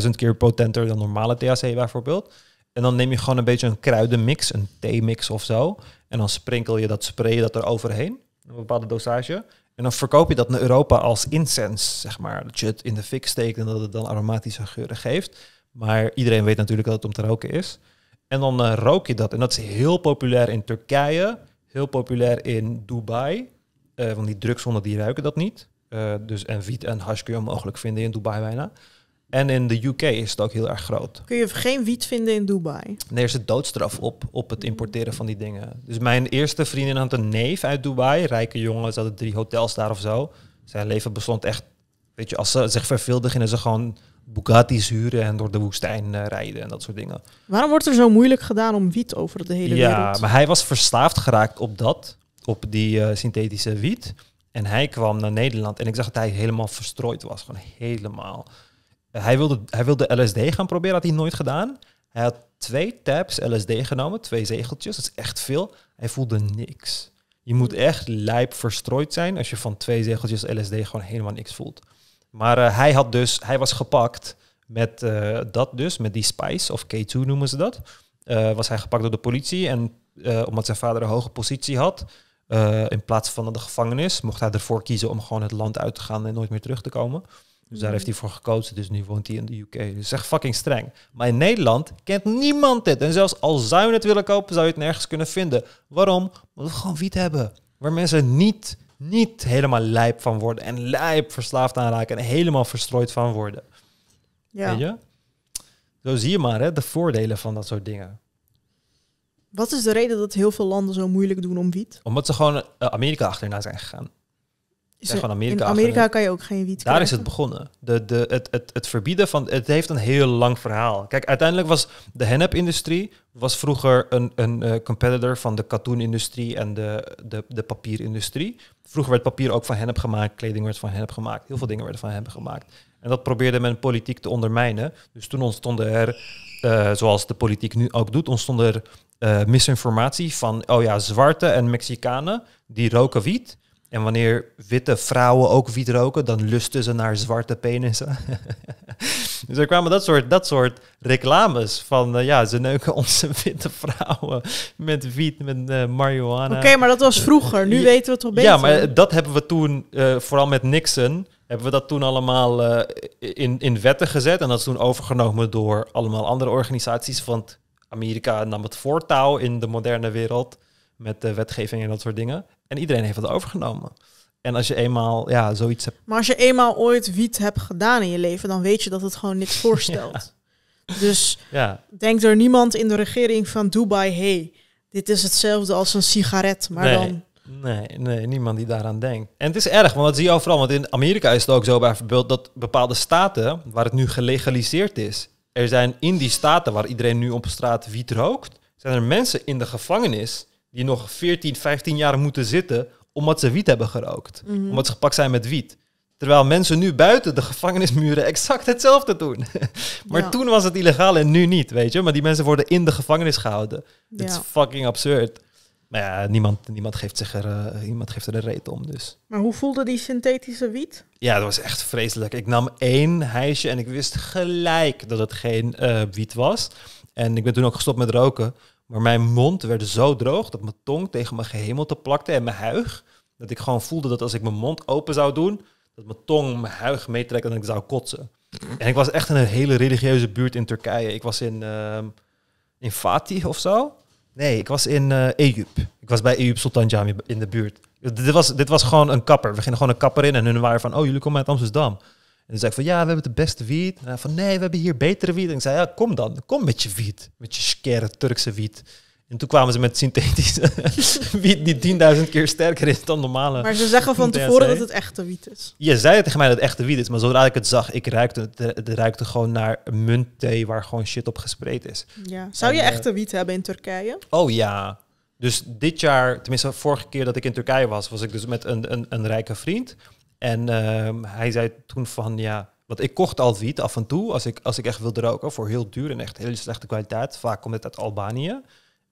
10.000 keer potenter dan normale THC bijvoorbeeld. En dan neem je gewoon een beetje een kruidenmix, een theemix of zo. En dan sprinkel je dat, spray je dat er overheen, een bepaalde dosage. En dan verkoop je dat naar Europa als incense, zeg maar. Dat je het in de fik steekt en dat het dan aromatische geuren geeft. Maar iedereen weet natuurlijk dat het om te roken is. En dan eh, rook je dat. En dat is heel populair in Turkije, heel populair in Dubai. want eh, die drugshonden die ruiken dat niet. Uh, dus en hash kun je mogelijk vinden in Dubai bijna. En in de UK is het ook heel erg groot. Kun je geen wiet vinden in Dubai? Nee, is de doodstraf op, op het importeren van die dingen. Dus mijn eerste vriendin had een neef uit Dubai. Rijke jongen, ze hadden drie hotels daar of zo. Zijn leven bestond echt... Weet je, als ze zich verveelden, gingen ze gewoon Bugatti's huren en door de woestijn eh, rijden en dat soort dingen. Waarom wordt er zo moeilijk gedaan om wiet over de hele wereld? Ja, maar hij was verslaafd geraakt op dat, op die eh, synthetische wiet. En hij kwam naar Nederland en ik zag dat hij helemaal verstrooid was. Gewoon helemaal. Hij wilde, hij wilde LSD gaan proberen, had hij nooit gedaan. Hij had twee tabs LSD genomen, twee zegeltjes, dat is echt veel. Hij voelde niks. Je moet echt lijp verstrooid zijn als je van twee zegeltjes LSD gewoon helemaal niks voelt. Maar eh, hij had dus, hij was gepakt met eh, dat dus, met die spice, of K2 noemen ze dat. Eh, was hij gepakt door de politie en omdat zijn vader een hoge positie had, eh, in plaats van de gevangenis mocht hij ervoor kiezen om gewoon het land uit te gaan en nooit meer terug te komen. Dus daar mhm. heeft hij voor gekozen. Dus nu woont hij in de UK. Dus echt fucking streng. Maar in Nederland kent niemand dit. En zelfs al zou je het willen kopen, zou je het nergens kunnen vinden. Waarom? Omdat we gewoon wiet hebben. Waar mensen niet, niet helemaal lijp van worden. En lijp verslaafd aan raken. En helemaal verstrooid van worden. Ja. Weet je? Zo zie je maar hè, de voordelen van dat soort dingen. Wat is de reden dat heel veel landen zo moeilijk doen om wiet? Omdat ze gewoon eh, Amerika achterna zijn gegaan. Amerika in Amerika kan je ook geen wiet Daar is het begonnen. De, de, het, het, het verbieden van... Het heeft een heel lang verhaal. Kijk, uiteindelijk was de hennepindustrie industrie was vroeger een, een eh, competitor van de katoenindustrie en de, de, de papierindustrie. Vroeger werd papier ook van hennep gemaakt. Kleding werd van hennep gemaakt. Heel veel dingen werden van hennep gemaakt. En dat probeerde men politiek te ondermijnen. Dus toen ontstonden er, eh, zoals de politiek nu ook doet, ontstonden er eh, misinformatie van, oh ja, zwarte en Mexicanen, die roken wiet. En wanneer witte vrouwen ook wiet roken, dan lusten ze naar zwarte penissen. dus er kwamen dat soort, dat soort reclames van, eh, ja, ze neuken onze witte vrouwen met wiet, met uh, marihuana. Oké, maar dat was vroeger. Nu weten we het wel beter. Ja, maar dat hebben we toen, vooral met Nixon, hebben we dat toen allemaal in, in wetten gezet. En dat is toen overgenomen door allemaal andere organisaties, want Amerika nam het voortouw in de moderne wereld met de wetgeving en dat soort dingen. En iedereen heeft het overgenomen. En als je eenmaal ja, zoiets hebt. Maar als je eenmaal ooit wiet hebt gedaan in je leven, dan weet je dat het gewoon niks voorstelt. Dus ja. denkt er niemand in de regering van Dubai, hey, dit is hetzelfde als een sigaret, maar nee. dan Nee, nee, niemand die daaraan denkt. En het is erg, want dat zie je overal. Want in Amerika is het ook zo bijvoorbeeld dat bepaalde staten, waar het nu gelegaliseerd is, er zijn in die staten waar iedereen nu op straat wiet rookt, zijn er mensen in de gevangenis die nog 14, 15 jaar moeten zitten omdat ze wiet hebben gerookt. Mhm. Omdat ze gepakt zijn met wiet. Terwijl mensen nu buiten de gevangenismuren exact hetzelfde doen. maar toen was het illegaal en nu niet, weet je. Maar die mensen worden in de gevangenis gehouden. Het is fucking absurd. Maar ja, niemand, niemand, geeft zich er, uh, eh, niemand geeft er een reet om. Dus. Maar hoe voelde die synthetische wiet? Ja, dat was echt vreselijk. Ik nam één heisje en ik wist gelijk dat het geen eh, wiet was. En ik ben toen ook gestopt met roken. Maar mijn mond werd zo droog dat mijn tong tegen mijn gehemelte plakte en mijn huig. Dat ik gewoon voelde dat als ik mijn mond open zou doen, dat mijn tong mijn huig meetrekt en ik zou kotsen. En ik was echt in een hele religieuze buurt in Turkije. Ik was in, ehm, in Fatih of zo. Nee, ik was in uh, Ik was bij Ejup Sultan Jami in de buurt. Dit was, dit was gewoon een kapper. We gingen gewoon een kapper in en hun waren van, oh, jullie komen uit Amsterdam. En zei ik van, ja, we hebben de beste wiet. En hij van, nee, we hebben hier betere wiet. En ik zei, ja, kom dan. Kom met je wiet. Met je schere Turkse wiet. En toen kwamen ze met synthetische wiet die 10.000 keer sterker is dan normale. Maar ze zeggen van tevoren dat het echte wiet is. Je zei tegen mij dat het echte wiet is, maar zodra ik het zag, ik ruikte, het, eh, ruikte gewoon naar thee waar gewoon shit op gespreid is. Ja. Zou je eh, echte wiet hebben in Turkije? Oh ja. Dus dit jaar, tenminste vorige keer dat ik in Turkije was, was ik dus met een, een, een rijke vriend. En ehm, hij zei toen van ja, want ik kocht al wiet af en toe als ik, als ik echt wilde roken voor heel duur en echt hele slechte kwaliteit. Vaak komt het uit Albanië.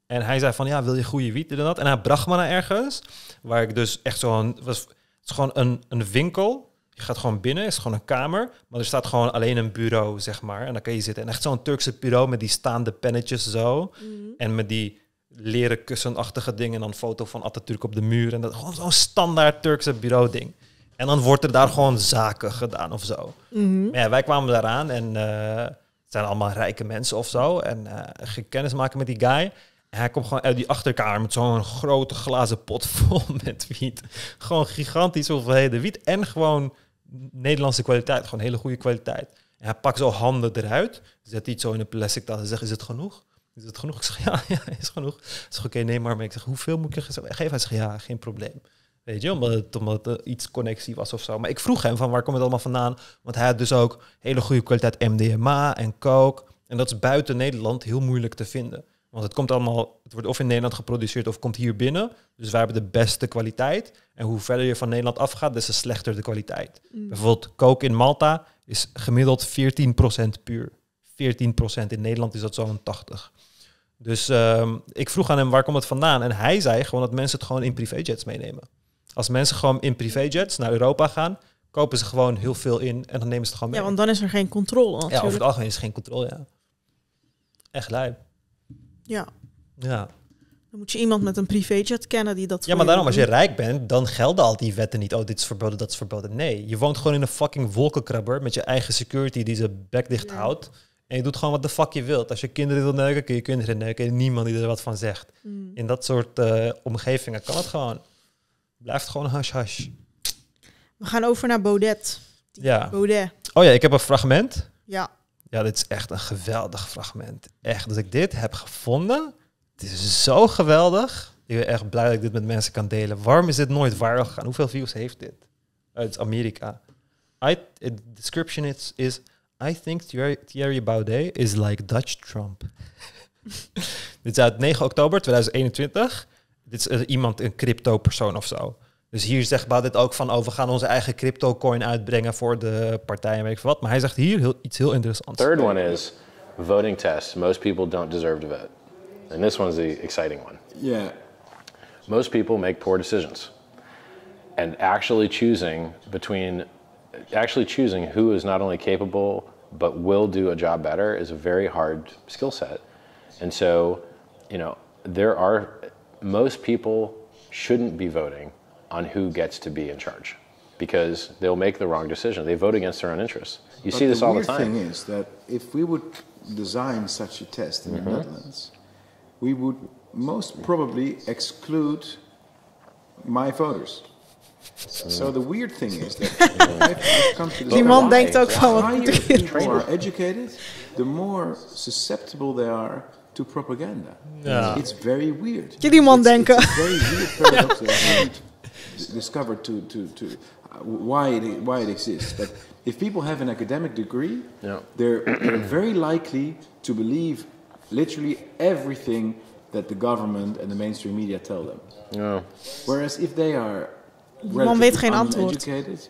En hij zei van, ja, wil je goede wiet, en dat. En hij bracht me naar ergens, waar ik dus echt zo'n... was het is gewoon een, een winkel. Je gaat gewoon binnen, het is gewoon een kamer. Maar er staat gewoon alleen een bureau, zeg maar. En dan kan je zitten. En echt zo'n Turkse bureau met die staande pennetjes zo. Mhm. En met die leren kussenachtige dingen. En dan foto van Atatürk op de muur. En dat gewoon zo'n standaard Turkse bureau ding. En dan wordt er daar gewoon zaken gedaan of zo. Mhm. maar ja, wij kwamen daaraan en eh, het zijn allemaal rijke mensen of zo. En uh, eh, ging kennis maken met die guy hij komt gewoon uit die achterkamer met zo'n grote glazen pot vol met wiet. Gewoon gigantische hoeveelheden wiet. En gewoon Nederlandse kwaliteit. Gewoon hele goede kwaliteit. En hij pakt zo handen eruit. Zet iets zo in een plastic tas en zegt, is het genoeg? Is het genoeg? Ik zeg, ja, ja is genoeg. Ik zeg, oké, neem maar mee. Ik zeg, hoeveel moet ik geven? Hij zegt, ja, geen probleem. Weet je, omdat het, omdat iets connectie was of zo. Maar ik vroeg hem van waar komt het allemaal vandaan? Want hij had dus ook hele goede kwaliteit MDMA en coke. En dat is buiten Nederland heel moeilijk te vinden. Want het komt allemaal, het wordt of in Nederland geproduceerd of komt hier binnen. Dus wij hebben de beste kwaliteit. En hoe verder je van Nederland afgaat, des te slechter de kwaliteit. Mm. Bijvoorbeeld kook in Malta is gemiddeld 14% puur. 14% in Nederland is dat zo'n 80. Dus ehm, ik vroeg aan hem waar komt het vandaan? En hij zei gewoon dat mensen het gewoon in privéjets meenemen. Als mensen gewoon in privéjets naar Europa gaan, kopen ze gewoon heel veel in en dan nemen ze het gewoon mee. Ja, want dan is er geen controle. Natuurlijk. Ja, over het algemeen is er geen controle, ja. Echt lijp. Ja. ja. Dan moet je iemand met een privéjet kennen die dat. Ja, maar daarom, als je rijk bent, dan gelden al die wetten niet. Oh, dit is verboden, dat is verboden. Nee, je woont gewoon in een fucking wolkenkrabber met je eigen security die ze bek dicht houdt. En je doet gewoon wat de fuck je wilt. Als je kinderen wil neuken, kun je kinderen neuken. En niemand die er wat van zegt. Hmm. In dat soort eh, omgevingen kan het gewoon. Blijft gewoon hash hash. We gaan over naar Baudet. ja. Baudet. Oh ja, ik heb een fragment. Ja. Ja, dit is echt een geweldig fragment. Echt, dat ik dit heb gevonden. Het is zo geweldig. Ik ben echt blij dat ik dit met mensen kan delen. Waarom is dit nooit viral gegaan? Hoeveel views heeft dit? Uit oh, Amerika. I, the description is, is I think Thierry Baudet is like Dutch Trump. dit is uit 9 oktober 2021. Dit is eh, iemand, een crypto persoon of zo. Dus hier zegt dit ook van, oh, we gaan onze eigen crypto coin uitbrengen voor de partijen, weet ik wat. Maar hij zegt hier heel, iets heel interessants. Third one is voting test. Most people don't deserve to vote. And this one's the exciting one. Yeah. Most people make poor decisions. And actually choosing between, actually choosing who is not only capable but will do a job better is a very hard skill set. And so, you know, there are most people shouldn't be voting on who gets to be in charge because they'll make the wrong decision. They vote against their own interests. You but see this the all the time. The thing is that if we would design such a test in mm-hmm. the Netherlands, we would most probably exclude my voters. So the weird thing is that I've come to denkt ook wat the people are educated, the more susceptible they are to propaganda. Yeah. It's very weird. Jullie man denken. very weird paradox. discovered to, to, to uh, why, it, why it exists. But if people have an academic degree, yeah. they're, they're very likely to believe literally everything that the government and the mainstream media tell them. Yeah. Whereas if they are Man weet geen antwoord.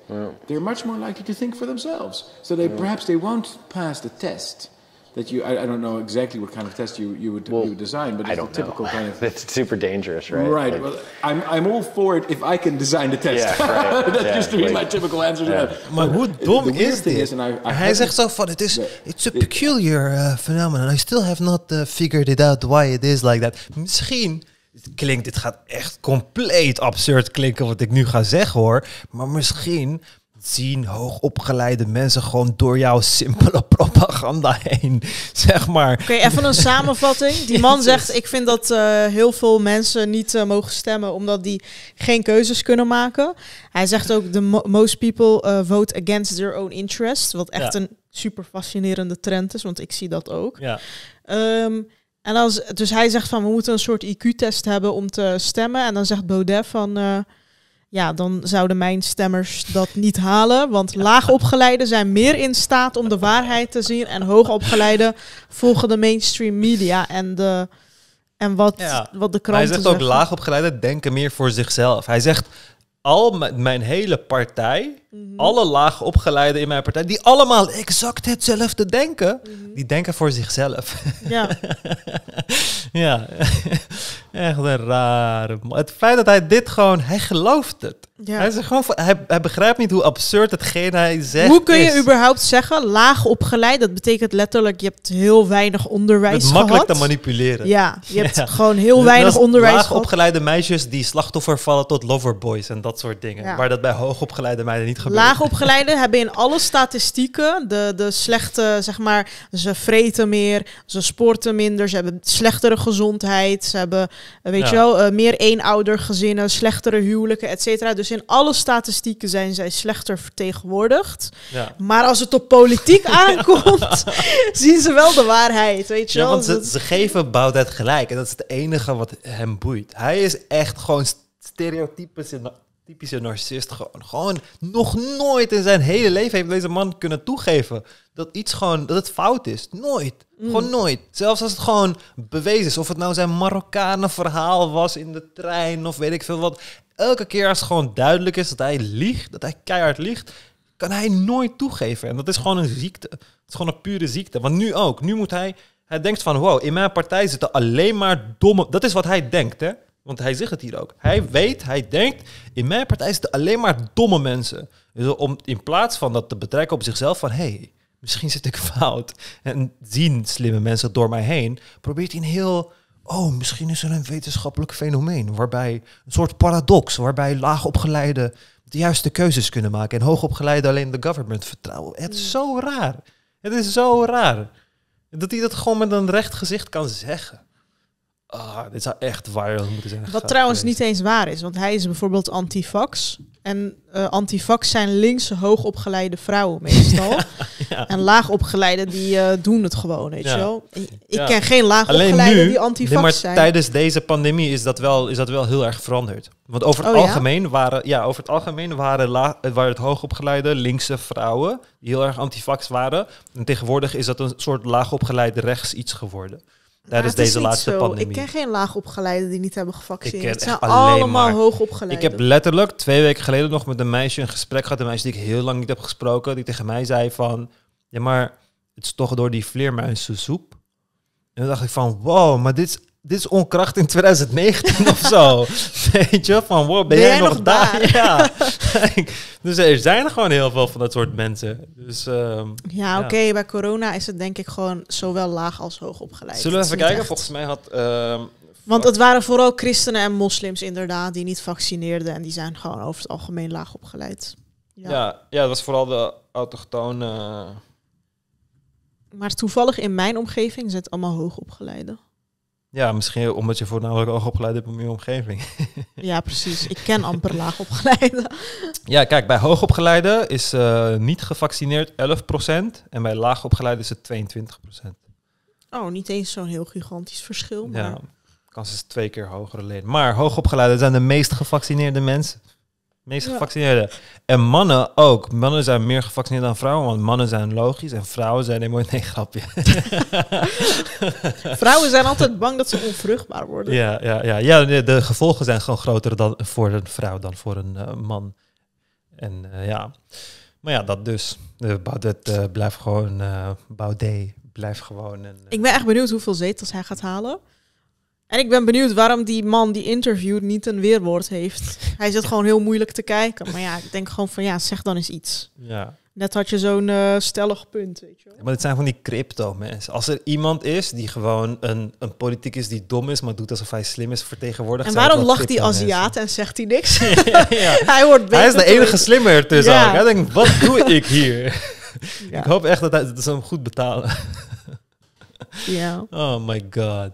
Yeah. They're much more likely to think for themselves. So they yeah. perhaps they won't pass the test. that you I, I, don't know exactly what kind of test you, you would well, you would design, but it's a typical know. kind of it's super dangerous, right? Right. Like, well, I'm I'm all for it if I can design the test. Yeah, right. that yeah, used to be my typical answer yeah. to that. Maar hoe dom is dit? Is, and Hij zegt zo van, it is it's a peculiar uh, phenomenon. I still have not uh, figured it out why it is like that. Misschien klinkt, dit gaat echt compleet absurd klinken wat ik nu ga zeggen hoor. Maar misschien zien hoogopgeleide mensen gewoon door jouw simpele propaganda heen, zeg maar. Oké, even een samenvatting. Die man zegt, ik vind dat eh, heel veel mensen niet eh, mogen stemmen omdat die geen keuzes kunnen maken. Hij zegt ook, the most people eh, vote against their own interest, wat echt een super fascinerende trend is, want ik zie dat ook. Ja. Ehm, en als, dus hij zegt van, we moeten een soort IQ-test hebben om te stemmen. En dan zegt Baudet van... Ja, dan zouden mijn stemmers dat niet halen. Want laagopgeleiden zijn meer in staat om de waarheid te zien. En hoogopgeleiden volgen de mainstream media en de. En wat, wat de kranten zijn. Hij zegt zeggen. ook laagopgeleiden denken meer voor zichzelf. Hij zegt, al mijn, hele partij, mhm. alle laag alle laagopgeleiden in mijn partij, die allemaal exact hetzelfde denken, mhm. die denken voor zichzelf. Ja. Ja, echt een rare. Het feit dat hij dit gewoon, hij gelooft het. Ja. Hij, begrijpt niet hoe absurd hetgeen hij zegt. Hoe kun je überhaupt zeggen, laag opgeleid? Dat betekent letterlijk, je hebt heel weinig onderwijs het gehad. makkelijk te manipuleren. Ja, je hebt gewoon heel weinig onderwijs laag opgeleide meisjes die slachtoffer vallen tot loverboys en dat soort dingen. waar dat bij hoogopgeleide meiden niet gebeurt. Laagopgeleide hebben in alle statistieken, de, de slechte, zeg maar, ze vreten meer, ze sporten minder, ze hebben slechtere gezondheid, ze hebben, weet je wel, eh, meer eenoudergezinnen, slechtere huwelijken, et cetera. Dus dus in alle statistieken zijn zij slechter vertegenwoordigd. Ja. Maar als het op politiek aankomt, zien ze wel de waarheid. Weet je ja, want ze, dus ze geven Baudet gelijk. En dat is het enige wat hem boeit. Hij is echt gewoon stereotypisch typische narcist. Gewoon, gewoon nog nooit in zijn hele leven heeft deze man kunnen toegeven dat iets gewoon, dat het fout is. Nooit. Mm. Gewoon nooit. Zelfs als het gewoon bewezen is. Of het nou zijn Marokkanen verhaal was in de trein of weet ik veel wat. Elke keer als het gewoon duidelijk is dat hij liegt, dat hij keihard liegt, kan hij nooit toegeven. En dat is gewoon een ziekte. Het is gewoon een pure ziekte. Want nu ook. Nu moet hij... Hij denkt van, wow, in mijn partij zitten alleen maar domme... Dat is wat hij denkt, hè. Want hij zegt het hier ook. Hij weet, hij denkt, in mijn partij zitten alleen maar domme mensen. Dus om in plaats van dat te betrekken op zichzelf van, hey, misschien zit ik fout. En zien slimme mensen door mij heen. Probeert hij een heel oh, misschien is er een wetenschappelijk fenomeen waarbij een soort paradox, waarbij laagopgeleide de juiste keuzes kunnen maken en hoogopgeleide alleen de government vertrouwen. Het is mm. zo raar. Het is zo raar. Dat hij dat gewoon met een recht gezicht kan zeggen. Ah, dit zou echt viral moeten zijn. Wat trouwens niet eens waar is, want hij is bijvoorbeeld antifax. En uh, eh, antifax zijn linkse hoogopgeleide vrouwen meestal. En laagopgeleide die eh, doen het gewoon, weet je wel. Ik ken geen laagopgeleide die antifax maar zijn. Tijdens deze pandemie is dat wel, is dat wel heel erg veranderd. Want over het, oh algemeen, waren, ja, over het algemeen waren, la, waren het hoogopgeleide linkse vrouwen die heel erg antifax waren. En tegenwoordig is dat een soort laagopgeleide rechts iets geworden. Tijdens ja, deze laatste pandemie. Ik ken geen laagopgeleiden die niet hebben gevaccineerd. Het zijn allemaal hoogopgeleiden. Ik heb letterlijk twee weken geleden nog met een meisje een gesprek gehad. Een meisje die ik heel lang niet heb gesproken. Die tegen mij zei van... Ja, maar het is toch door die soep. En dan dacht ik van... Wow, maar dit is dit is onkracht in 2019 of zo. Weet je, van wow, ben, jij, nog, daar? Ja. dus er zijn er gewoon heel veel van dat soort mensen. Dus, ehm, ja, oké, bij corona is het denk ik gewoon zowel laag als hoog opgeleid. Zullen we even kijken? Echt. Volgens mij had... Ehm, want het waren vooral christenen en moslims inderdaad die niet vaccineerden. En die zijn gewoon over het algemeen laag opgeleid. Ja, ja, ja dat was vooral de autochtone... Maar toevallig in mijn omgeving zijn het allemaal hoogopgeleiden. Ja, misschien omdat je voornamelijk hoog opgeleid hebt om je omgeving. ja, precies. Ik ken amper laag opgeleide. ja, kijk, bij hoogopgeleide is eh, niet gevaccineerd 11% en bij laagopgeleide is het 22%. Oh, niet eens zo'n heel gigantisch verschil. Maar... Ja, kans is twee keer hogere leden. Maar hoogopgeleide zijn de meest gevaccineerde mensen meest gevaccineerde En mannen ook. Mannen zijn meer gevaccineerd dan vrouwen, want mannen zijn logisch en vrouwen zijn helemaal Nee, grapje. vrouwen zijn altijd bang dat ze onvruchtbaar worden. Ja, ja, ja. ja de, de gevolgen zijn gewoon groter dan voor een vrouw dan voor een eh, man. En eh, ja, maar ja, dat dus. Uh, eh, dit blijft gewoon, Baudet blijft gewoon. Ik ben echt benieuwd hoeveel zetels hij gaat halen. En ik ben benieuwd waarom die man die interviewt niet een weerwoord heeft. Hij zit gewoon heel moeilijk te kijken. Maar ja, ik denk gewoon van ja, zeg dan eens iets. Ja. Net had je zo'n eh, stellig punt, weet je wel. Maar het zijn van die crypto-mensen. Als er iemand is die gewoon een, een politiek is die dom is, maar doet alsof hij slim is vertegenwoordigd. En waarom lacht die Aziat en zegt hij niks? ja, hij, wordt hij is de enige slimmer tussen ja. Hij denkt, wat doe ik hier? ik hoop echt dat, hij, dat ze hem goed betalen. ja. Oh my god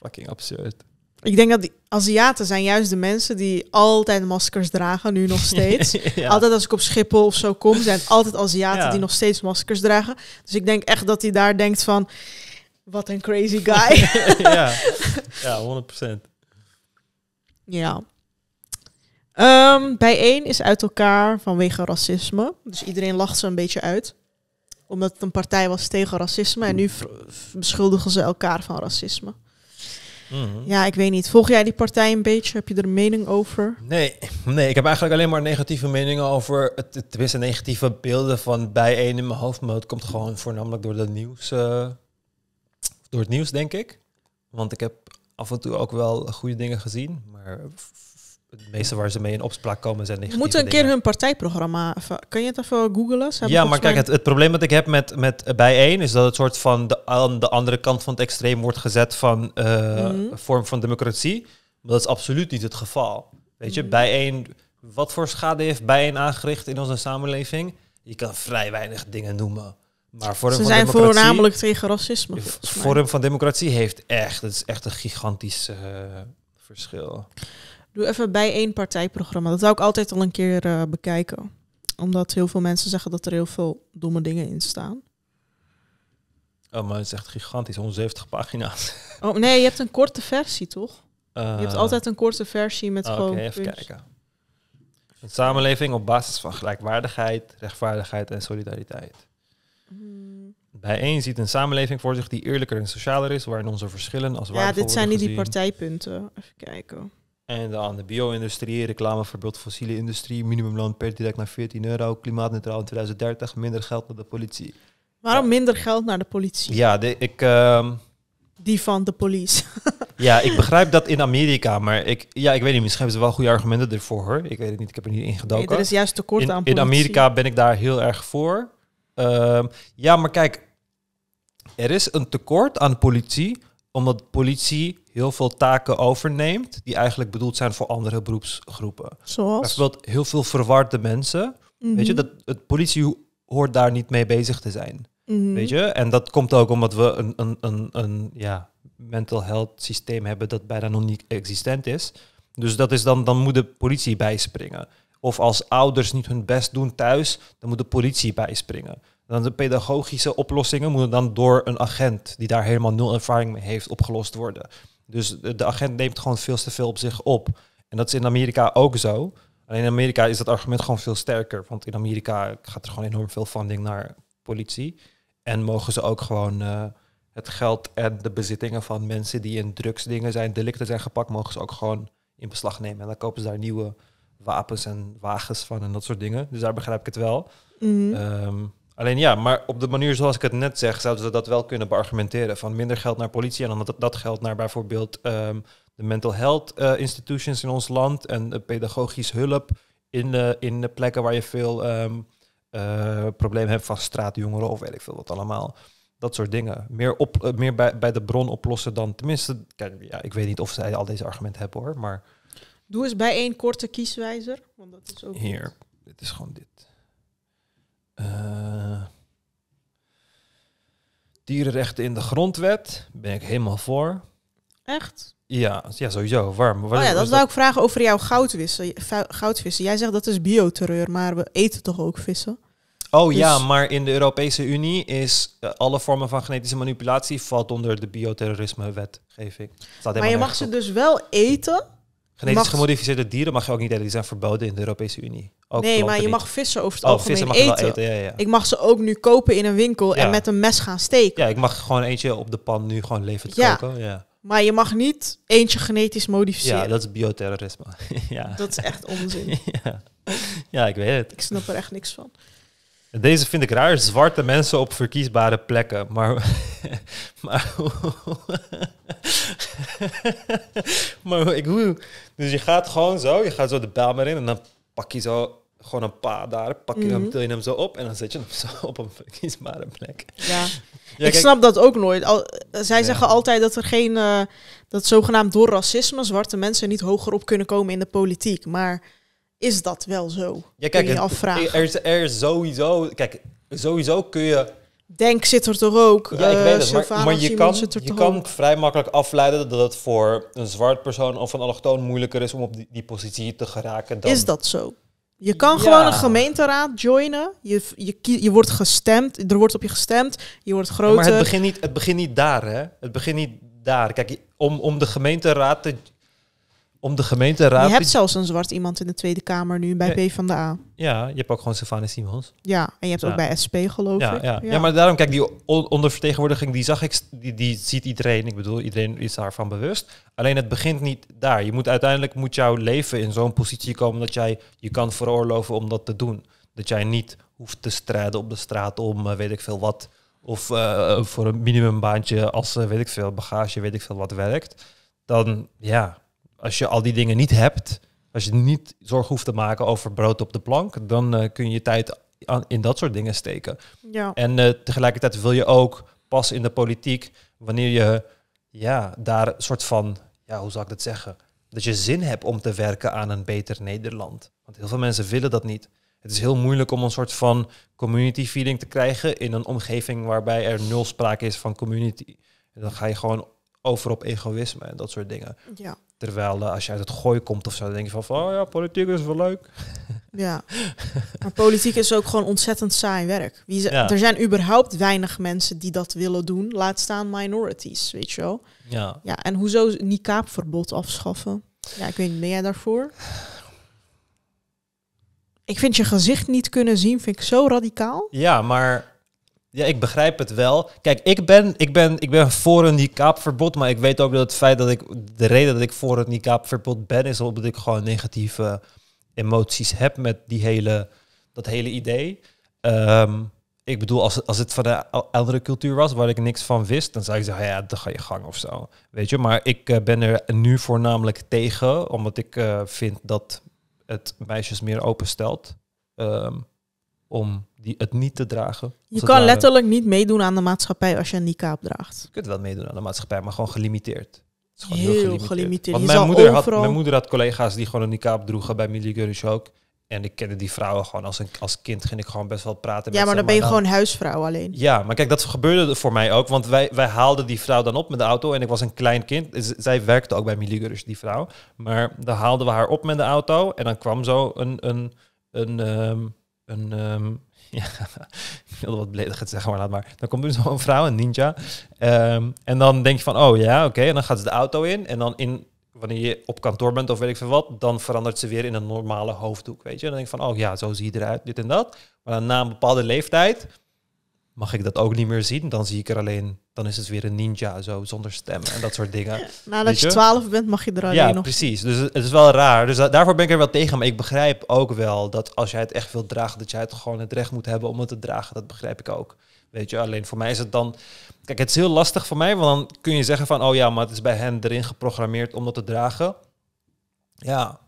fucking absurd. Ik denk dat die Aziaten zijn juist de mensen die altijd maskers dragen, nu nog steeds. Altijd als ik op Schiphol of zo kom, zijn altijd Aziaten die nog steeds maskers dragen. Dus ik denk echt dat hij daar denkt van, wat een crazy guy. ja. ja, 100%. Ja. Um, bijeen is uit elkaar vanwege racisme. Dus iedereen lacht ze een beetje uit. Omdat het een partij was tegen racisme. En nu beschuldigen ze elkaar van racisme. Mhm. Ja, ik weet niet. Volg jij die partij een beetje? Heb je er een mening over? Nee, nee ik heb eigenlijk alleen maar negatieve meningen over. Het, tenminste, negatieve beelden van bijeen in mijn hoofd. Maar het komt gewoon voornamelijk door, het nieuws, eh, door het nieuws, denk ik. Want ik heb af en toe ook wel goede dingen gezien. Maar het meeste waar ze mee in opspraak komen zijn negatieve Moeten een keer hun partijprogramma... Kan je het even googlen? ja, maar kijk, het, probleem dat ik heb met, met bijeen... is dat het soort van de, aan de andere kant van het extreem wordt gezet... van eh, mhm. vorm van democratie. Maar dat is absoluut niet het geval. Weet je, mhm. bijeen... Wat voor schade heeft bijeen aangericht in onze samenleving? Je kan vrij weinig dingen noemen. Maar vorm Ze zijn voornamelijk tegen racisme. Vorm van democratie heeft echt... Het is echt een gigantisch uh, verschil. Doe even bij één partijprogramma. Dat zou ik altijd al een keer eh, bekijken. Omdat heel veel mensen zeggen dat er heel veel domme dingen in staan. Oh, maar het is echt gigantisch, 170 pagina's. Oh nee, je hebt een korte versie, toch? je hebt eh, altijd een korte versie met gewoon... Oké, even kijken. Een samenleving op basis van gelijkwaardigheid, rechtvaardigheid en solidariteit. Hmm. Bij Bijeen ziet een samenleving voor zich die eerlijker en socialer is, waarin onze verschillen als Ja, dit zijn niet die partijpunten. Even kijken. En dan de bio-industrie, reclameverbod fossiele industrie, minimumloon per direct naar 14 euro, klimaatneutraal in 2030, minder geld naar de politie. Waarom minder geld naar de politie? Ja, ik... Ehm, die van de police. ja, ik begrijp dat in Amerika, maar ik, ja, ik weet niet, misschien hebben ze wel goede argumenten ervoor hoor. Ik weet het niet, ik heb er niet ingedoken. Nee, er is juist tekort in, aan politie. In Amerika ben ik daar heel erg voor. Ehm, ja, maar kijk, er is een tekort aan politie, omdat politie heel veel taken overneemt die eigenlijk bedoeld zijn voor andere beroepsgroepen. Zoals? Bijvoorbeeld heel veel verwarde mensen. Weet je, mhm. dat het politie hoort daar niet mee bezig te zijn. Mhm. Weet je? En dat komt ook omdat we een, een, een, een ja, mental health systeem hebben dat bijna nog niet existent is. Dus dat is dan, dan moet de politie bijspringen. Of als ouders niet hun best doen thuis, dan moet de politie bijspringen. Dan de pedagogische oplossingen moeten dan door een agent die daar helemaal nul ervaring mee heeft opgelost worden. Dus de, agent neemt gewoon veel te veel op zich op. En dat is in Amerika ook zo. Alleen in Amerika is dat argument gewoon veel sterker. Want in Amerika gaat er gewoon enorm veel funding naar politie. En mogen ze ook gewoon eh, het geld en de bezittingen van mensen die in drugsdingen zijn, delicten zijn gepakt, mogen ze ook gewoon in beslag nemen. En dan kopen ze daar nieuwe wapens en wagens van en dat soort dingen. Dus daar begrijp ik het wel. Mm Alleen ja, maar op de manier zoals ik het net zeg, zouden ze dat wel kunnen beargumenteren. Van minder geld naar politie en dan dat, dat geld naar bijvoorbeeld ehm, de mental health eh, institutions in ons land en de pedagogisch hulp in, de, in de plekken waar je veel um, problemen hebt van straatjongeren of weet ik veel wat allemaal. Dat soort dingen. Meer, op, eh, meer bij, bij de bron oplossen dan, tenminste, ja, ik weet niet of zij al deze argumenten hebben hoor, maar... Doe eens bij één korte kieswijzer. Want dat is ook Hier, dit is gewoon dit. Eh, dierenrechten in de grondwet. Ben ik helemaal voor. Echt? Ja, ja sowieso. Warm. Oh ja, dat zou ik vragen over jouw goudvissen. goudvissen. Jij zegt dat is bioterreur, maar we eten toch ook vissen? Oh ja, dus- maar in de Europese Unie is eh, alle vormen van genetische manipulatie valt onder de bioterrorisme wetgeving. Maar je mag ze dus wel eten, Genetisch gemodificeerde dieren mag je ook niet eten. Die zijn verboden in de Europese Unie. Ook nee, maar je mag vissen over het oh, algemeen eten. Ik mag ze ook nu kopen in een winkel en met een mes gaan steken. Ja, ik mag gewoon eentje op de pan nu gewoon levend koken. Ja. Maar je mag niet eentje genetisch modificeren. Ja, dat is bioterrorisme. ja. Dat is echt onzin. ja. ik weet het. Ik snap er echt niks van. Deze vind ik raar. Zwarte mensen op verkiesbare plekken. Maar, maar, maar ik hoe? Dus je gaat gewoon zo, je gaat zo de bel maar in en dan pak je zo gewoon een paar daar, pak je hem, mhm. til je hem zo op en dan zet je hem zo op een verkiesbare plek. Ja. ik snap dat ook nooit. Al, zij zeggen altijd dat er geen, eh, dat zogenaamd door racisme zwarte mensen niet hoger op kunnen komen in de politiek. Maar is dat wel zo? Ja, kijk, kun je afvragen. Er, is, er sowieso, kijk, sowieso kun je. Denk zit er toch ook. Ja, ik weet eh, het, maar, maar, je kan, je kan vrij makkelijk afleiden dat het voor een zwart persoon of een allochtoon moeilijker is om op die, die positie te geraken. Dan... Is dat zo? Je kan gewoon een gemeenteraad joinen. Je, je, je wordt gestemd. Er wordt op je gestemd. Je wordt groter. maar het begint niet, het begint niet daar, hè? Het begint niet daar. Kijk, om, om de gemeenteraad te de Je hebt zelfs een zwart iemand in de Tweede Kamer nu bij ja, van de A. Ja, je hebt ook gewoon Sylvana Simons. Ja, en je hebt ook bij SP geloof ja, ik. Ja. ja, maar daarom, kijk, die ondervertegenwoordiging, die zag ik, die, die ziet iedereen. Ik bedoel, iedereen is daarvan bewust. Alleen het begint niet daar. Je moet uiteindelijk, moet jouw leven in zo'n positie komen dat jij je kan veroorloven om dat te doen. Dat jij niet hoeft te strijden op de straat om eh, weet ik veel wat. Of eh, voor een minimumbaantje als eh, weet ik veel bagage, weet ik veel wat werkt. Dan ja, als je al die dingen niet hebt, als je niet zorg hoeft te maken over brood op de plank, dan eh, kun je je tijd in dat soort dingen steken. Ja. En eh, tegelijkertijd wil je ook pas in de politiek wanneer je ja, daar soort van, ja, hoe zou ik dat zeggen? Dat je zin hebt om te werken aan een beter Nederland. Want heel veel mensen willen dat niet. Het is heel moeilijk om een soort van community feeling te krijgen in een omgeving waarbij er nul sprake is van community. En dan ga je gewoon over op egoïsme en dat soort dingen. Ja. Terwijl eh, als je uit het gooi komt of zo, dan denk je van, van oh ja, politiek is wel leuk. Ja, maar politiek is ook gewoon ontzettend saai werk. Wie Er zijn überhaupt weinig mensen die dat willen doen, laat staan minorities, weet je wel. Ja. ja en hoezo niet kaapverbod afschaffen? Ja, ik weet niet, ben jij daarvoor? Ik vind je gezicht niet kunnen zien, vind ik zo radicaal. Ja, maar ja, ik begrijp het wel. Kijk, ik ben, ik ben, ik ben voor een niqab-verbod, maar ik weet ook dat het feit dat ik de reden dat ik voor het niqab-verbod ben, is omdat ik gewoon negatieve emoties heb met die hele, dat hele idee. Ehm, ik bedoel, als het, als het van een oudere cultuur was waar ik niks van wist, dan zou ik zeggen, ja, dan ga je gang of zo. Weet je, maar ik eh, ben er nu voornamelijk tegen, omdat ik eh, vind dat het meisjes meer openstelt um, om die het niet te dragen. Je kan letterlijk niet meedoen aan de maatschappij als je een niqab draagt. Je kunt wel meedoen aan de maatschappij, maar gewoon gelimiteerd. Het is gewoon heel, gelimiteerd. Want mijn moeder, had, mijn moeder had collega's die gewoon een niqab droegen bij Milly ook. En ik kende die vrouwen gewoon als, een, als kind ging ik gewoon best wel praten. Ja, maar dan ben je gewoon huisvrouw alleen. Ja, maar kijk, dat gebeurde voor mij ook. Want wij, wij haalden die vrouw dan op met de auto. En ik was een klein kind. zij werkte ook bij Miligurus, die vrouw. Maar dan haalden we haar op met de auto. En dan kwam zo een, een, een, ehm, een ehm, ja, ik wilde wat beledigend zeggen, maar laat maar. Dan komt zo dus zo'n vrouw, een ninja. Ehm, en dan denk je van, oh ja, oké. En dan gaat ze de auto in. En dan in, wanneer je op kantoor bent of weet ik veel wat, dan verandert ze weer in een normale hoofddoek, weet je. En dan denk je van, oh ja, zo zie je eruit, dit en dat. Maar dan na een bepaalde leeftijd mag ik dat ook niet meer zien. Dan zie ik er alleen, dan is het weer een ninja zo, zonder stem en dat soort dingen. Nadat je twaalf bent, mag je er alleen ja, nog. precies. Dus het is wel raar. Dus daarvoor ben ik er wel tegen. Maar ik begrijp ook wel dat als jij het echt wilt dragen, dat jij het gewoon het recht moet hebben om het te dragen. Dat begrijp ik ook. Weet je, alleen voor mij is het dan... Kijk, het is heel lastig voor mij, want dan kun je zeggen van... Oh ja, maar het is bij hen erin geprogrammeerd om dat te dragen. Ja,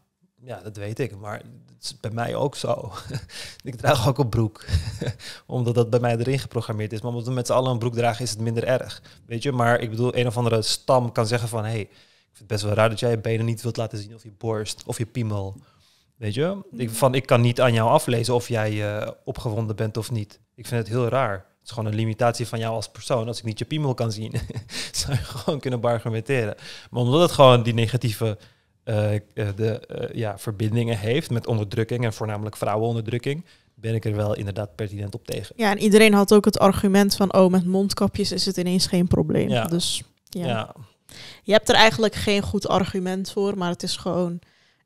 ja, dat weet ik. Maar het is bij mij ook zo. ik draag ook een broek. omdat dat bij mij erin geprogrammeerd is. Maar omdat we met z'n allen een broek dragen, is het minder erg. Weet je, maar ik bedoel, een of andere stam kan zeggen van... hé, hey, ik vind het best wel raar dat jij je benen niet wilt laten zien... of je borst, of je piemel. Weet je? Ik, mm. van, ik kan niet aan jou aflezen of jij eh, opgewonden bent of niet. Ik vind het heel raar. Het is gewoon een limitatie van jou als persoon. Als ik niet je piemel kan zien, zou je gewoon kunnen argumenteren. Maar omdat het gewoon die negatieve eh, eh, de eh, ja, verbindingen heeft met onderdrukking en voornamelijk vrouwenonderdrukking, ben ik er wel inderdaad pertinent op tegen. Ja, en iedereen had ook het argument van, oh, met mondkapjes is het ineens geen probleem. Ja. Dus ja. ja. Je hebt er eigenlijk geen goed argument voor, maar het is gewoon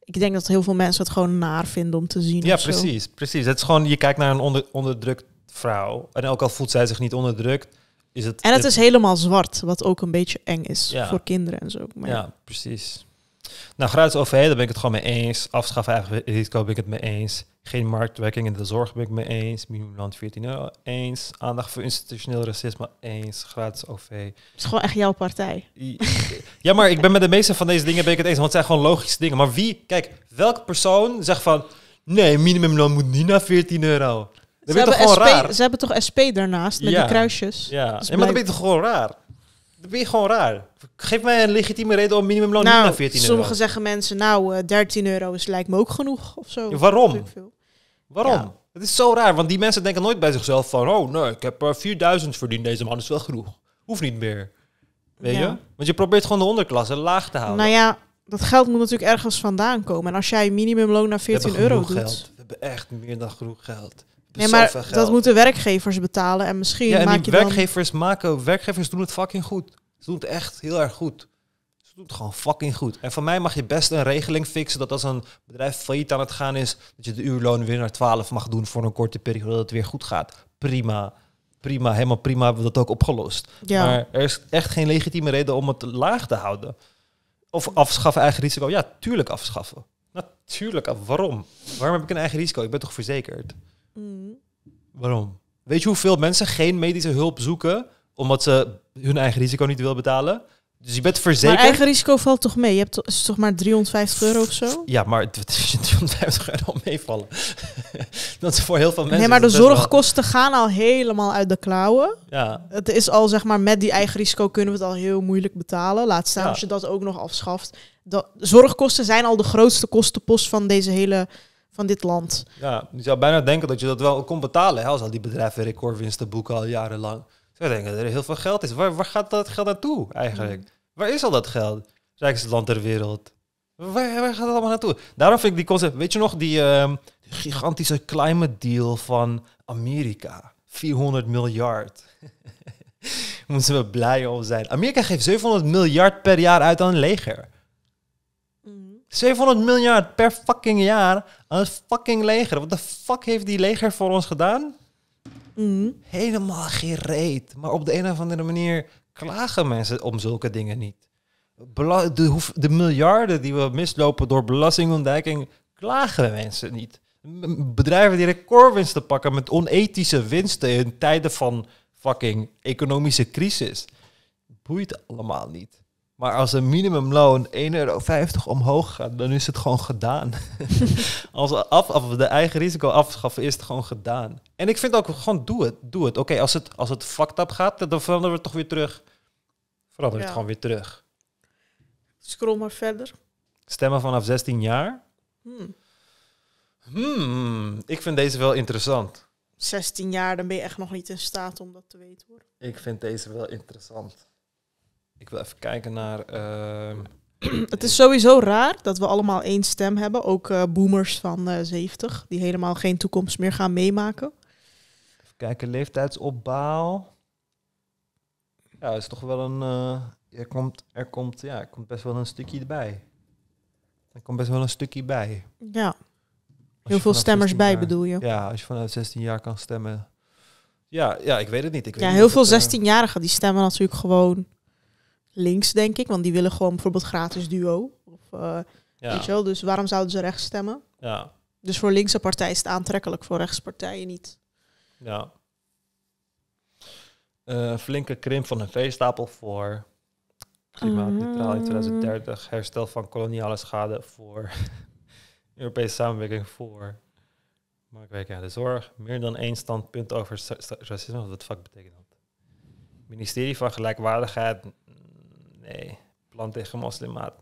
ik denk dat heel veel mensen het gewoon naar vinden om te zien. Ja, precies, precies. Het is gewoon, je kijkt naar een onder, onderdrukt vrouw. En ook al voelt zij zich niet onderdrukt, is het. En het, is helemaal zwart, wat ook een beetje eng is voor kinderen en zo. Maar ja, precies. Nou, gratis OV, daar ben ik het gewoon mee eens. Afschaffen eigen risico ben ik het mee eens. Geen marktwerking in de zorg ben ik mee eens. Minimumland 14 euro eens. Aandacht voor institutioneel racisme eens. Gratis OV. Het is gewoon echt jouw partij. Ja, maar ik ben met de meeste van deze dingen ben ik het eens. Want het zijn gewoon logische dingen. Maar wie, kijk, welke persoon zegt van... Nee, minimumloon moet niet naar 14 euro. Dat ze, hebben toch SP, raar? ze hebben toch SP daarnaast, met die kruisjes. Ja, ja maar dat ben je toch gewoon raar? dat ben je gewoon raar. Geef mij een legitieme reden om minimumloon niet nou, naar 14 euro. Sommigen zeggen mensen, nou, 13 eh, euro is, lijkt me ook genoeg of zo. Ja, waarom? Waarom? Het is zo raar, want die mensen denken nooit bij zichzelf van... oh, nee, ik heb uh, eh, 4000 verdiend, deze man is wel genoeg. Hoeft niet meer. Weet je? Want je probeert gewoon de onderklasse laag te houden. Nou ja, dat geld moet natuurlijk ergens vandaan komen. En als jij minimumloon naar 14 euro doet... Geld. We hebben echt meer dan genoeg geld nee, maar dat moeten werkgevers betalen en misschien ja, en maak je werkgevers maken, werkgevers doen het fucking goed. Ze doen het echt heel erg goed. Ze doen het gewoon fucking goed. En van mij mag je best een regeling fixen dat als een bedrijf failliet aan het gaan is, dat je de uurloon weer naar 12 mag doen voor een korte periode, dat het weer goed gaat. Prima. Prima, helemaal prima hebben we dat ook opgelost. Maar er is echt geen legitieme reden om het laag te houden. Of afschaffen eigen risico. Ja, tuurlijk afschaffen. Natuurlijk. Waarom? Waarom heb ik een eigen risico? Ik ben toch verzekerd? Mhm. Waarom? Weet je hoeveel mensen geen medische hulp zoeken omdat ze hun eigen risico niet willen betalen? Dus je bent verzekerd. Maar eigen risico valt toch mee? Je hebt toch, maar 350 euro of zo? Ja, maar 350 euro al meevallen. dat is voor heel veel mensen. Nee, maar de zorgkosten gaan al helemaal uit de klauwen. Ja. Het is al zeg maar met die eigen risico kunnen we het al heel moeilijk betalen. Laat staan als je dat ook nog afschaft. Dat, zorgkosten zijn al de grootste kostenpost van deze hele van dit land. Ja, je zou bijna denken dat je dat wel kon betalen. Hè, als al die bedrijven recordwinsten boeken al jarenlang. Ze denken dat er heel veel geld is. Waar, waar gaat dat geld naartoe eigenlijk? Waar is al dat geld? Rijkste land ter wereld. Waar, waar, gaat dat allemaal naartoe? Daarom vind ik die concept... Weet je nog die, ehm, gigantische climate deal van Amerika? 400 miljard. Moeten we blij om zijn. Amerika geeft 700 miljard per jaar uit aan een leger. 700 mm. miljard per fucking jaar een fucking leger. Wat de fuck heeft die leger voor ons gedaan? Mm. Helemaal geen reet. Maar op de een of andere manier klagen mensen om zulke dingen niet. de, de, miljarden die we mislopen door belastingontduiking, klagen mensen niet. Bedrijven die recordwinsten pakken met onethische winsten in tijden van fucking economische crisis, boeit allemaal niet. Maar als een minimumloon 1,50 euro omhoog gaat, dan is het gewoon gedaan. als af, af, de eigen risico afschaffen, is het gewoon gedaan. En ik vind ook gewoon, doe het. Doe het. Oké, als, het, als het fucked up gaat, dan veranderen we het toch weer terug. Veranderen het gewoon weer terug. Scroll maar verder. Stemmen vanaf 16 jaar. Hmm. Hmm, ik vind deze wel interessant. 16 jaar, dan ben je echt nog niet in staat om dat te weten hoor. Ik vind deze wel interessant. Ik wil even kijken naar. Ehm, het is sowieso raar dat we allemaal één stem hebben. Ook eh, boomers van uh, eh, 70, die helemaal geen toekomst meer gaan meemaken. Even kijken, leeftijdsopbouw. Ja, is toch wel een. Eh, er, komt, er, komt, ja, komt best wel een stukje bij. Er komt best wel een stukje bij. Ja. Heel veel stemmers bij bedoel je? Ja, als je vanuit 16 jaar kan stemmen. Ja, ja ik weet het niet. Ik weet ja, heel veel 16-jarigen die stemmen natuurlijk gewoon links, denk ik. Want die willen gewoon bijvoorbeeld gratis duo. Of, eh, ja. weet je wel, dus waarom zouden ze rechts stemmen? Ja. Dus voor linkse partijen is het aantrekkelijk, voor rechtspartijen niet. Ja. Eh, flinke krimp van een veestapel voor klimaatneutraal in 2030. Ah. Herstel van koloniale schade voor Europese samenwerking voor marktwerking aan de zorg. Meer dan één standpunt over racisme. Wat het fuck betekent Ministerie van Gelijkwaardigheid, nee, plan tegen moslimaat.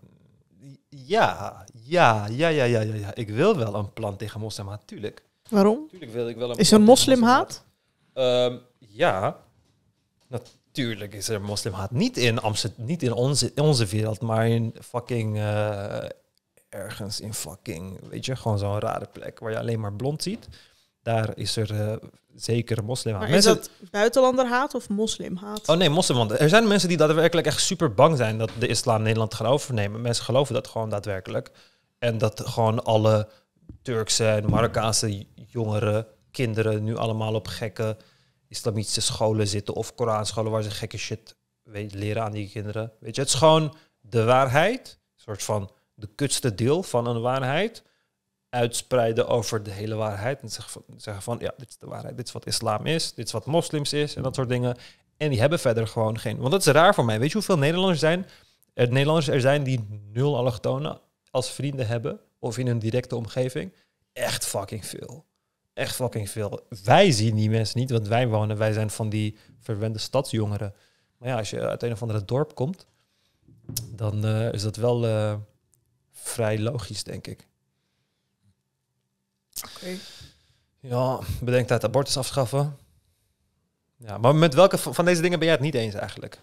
Ja, ja, ja, ja, ja, ja, ja. Ik wil wel een plan tegen moslimhaat, tuurlijk. Waarom? Tuurlijk wil ik wel een Is er moslimhaat? Ehm, ja, natuurlijk is er moslimhaat. Niet in Amsterdam, niet in onze, onze wereld, maar in fucking eh, ergens in fucking, weet je, gewoon zo'n rare plek waar je alleen maar blond ziet daar is er eh, zeker moslimhaat. mensen... is dat buitenlanderhaat of moslimhaat? Oh nee, moslimhaat. Er zijn mensen die daadwerkelijk echt super bang zijn dat de islam Nederland gaat overnemen. Mensen geloven dat gewoon daadwerkelijk. En dat gewoon alle Turkse en Marokkaanse jongeren, kinderen nu allemaal op gekke islamitische scholen zitten of Koranscholen waar ze gekke shit leren aan die kinderen. Weet je, het is gewoon de waarheid, een soort van de kutste deel van een waarheid uitspreiden over de hele waarheid. En zeggen van, ja, dit is de waarheid, dit is wat islam is, dit is wat moslims is en dat soort dingen. En die hebben verder gewoon geen... Want dat is raar voor mij. Weet je hoeveel Nederlanders, zijn, er, Nederlanders er zijn die nul allochtonen als vrienden hebben of in hun directe omgeving? Echt fucking veel. Echt fucking veel. Wij zien die mensen niet, want wij wonen, wij zijn van die verwende stadsjongeren. Maar ja, als je uit een of andere dorp komt, dan eh, is dat wel eh, vrij logisch, denk ik. Okay. Ja, bedenk dat abortus afschaffen. Ja, maar met welke van deze dingen ben jij het niet eens eigenlijk?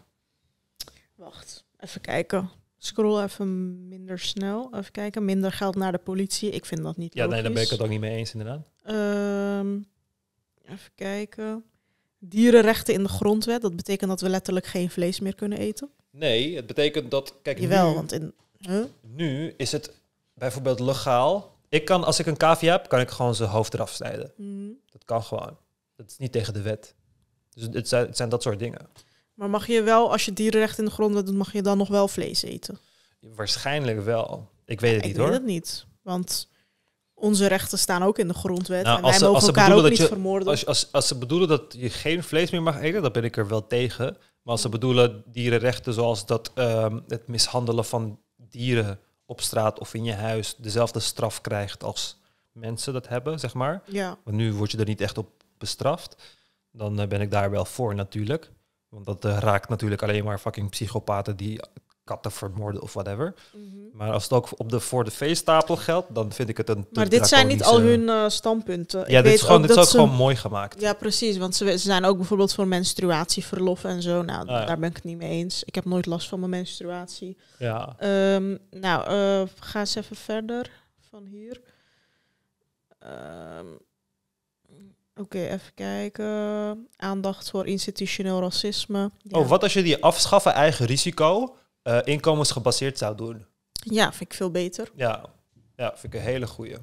Wacht, even kijken. Scroll even minder snel. Even kijken. Minder geld naar de politie. Ik vind dat niet Ja, logisch. nee, daar ben ik het ook niet mee eens inderdaad. Ehm, even kijken. Dierenrechten in de grondwet. Dat betekent dat we letterlijk geen vlees meer kunnen eten. Nee, het betekent dat... Kijk, Jawel, want in... Nu is het bijvoorbeeld legaal ik kan, als ik een cavia heb, kan ik gewoon zijn hoofd eraf snijden. Mhm. Dat kan gewoon. Dat is niet tegen de wet. Dus het zijn, dat soort dingen. Maar mag je wel, als je dierenrecht in de grondwet doet, mag je dan nog wel vlees eten? Waarschijnlijk wel. Ik weet het niet ik hoor. Ik weet het niet. Want onze rechten staan ook in de grondwet. Nou, en wij als mogen ze, elkaar ook niet vermoorden. Als, ze bedoelen dat je geen vlees meer mag eten, dan ben ik er wel tegen. Maar als ze bedoelen dierenrechten zoals dat ehm, het mishandelen van dieren op straat of in je huis dezelfde straf krijgt als mensen dat hebben, zeg maar. Ja. Want nu word je er niet echt op bestraft. Dan eh, ben ik daar wel voor natuurlijk. Want dat eh, raakt natuurlijk alleen maar fucking psychopaten die katten vermoorden of whatever. Mhm. Maar als het ook op de voor de feesttafel geldt, dan vind ik het een. Maar dit zijn niet al hun eh, standpunten. Ja, ik dit weet is gewoon, ook dit is gewoon mooi gemaakt. Ja, precies. Want ze, ze, zijn ook bijvoorbeeld voor menstruatieverlof en zo. Nou, ah, daar ben ik het niet mee eens. Ik heb nooit last van mijn menstruatie. Ja. Ehm, nou, eh, ga eens even verder van hier. Ehm, oké, even kijken. Aandacht voor institutioneel racisme. Oh, wat als je die afschaffen eigen risico eh, inkomensgebaseerd zou doen. Ja, vind ik veel beter. Ja, ja vind ik een hele goede.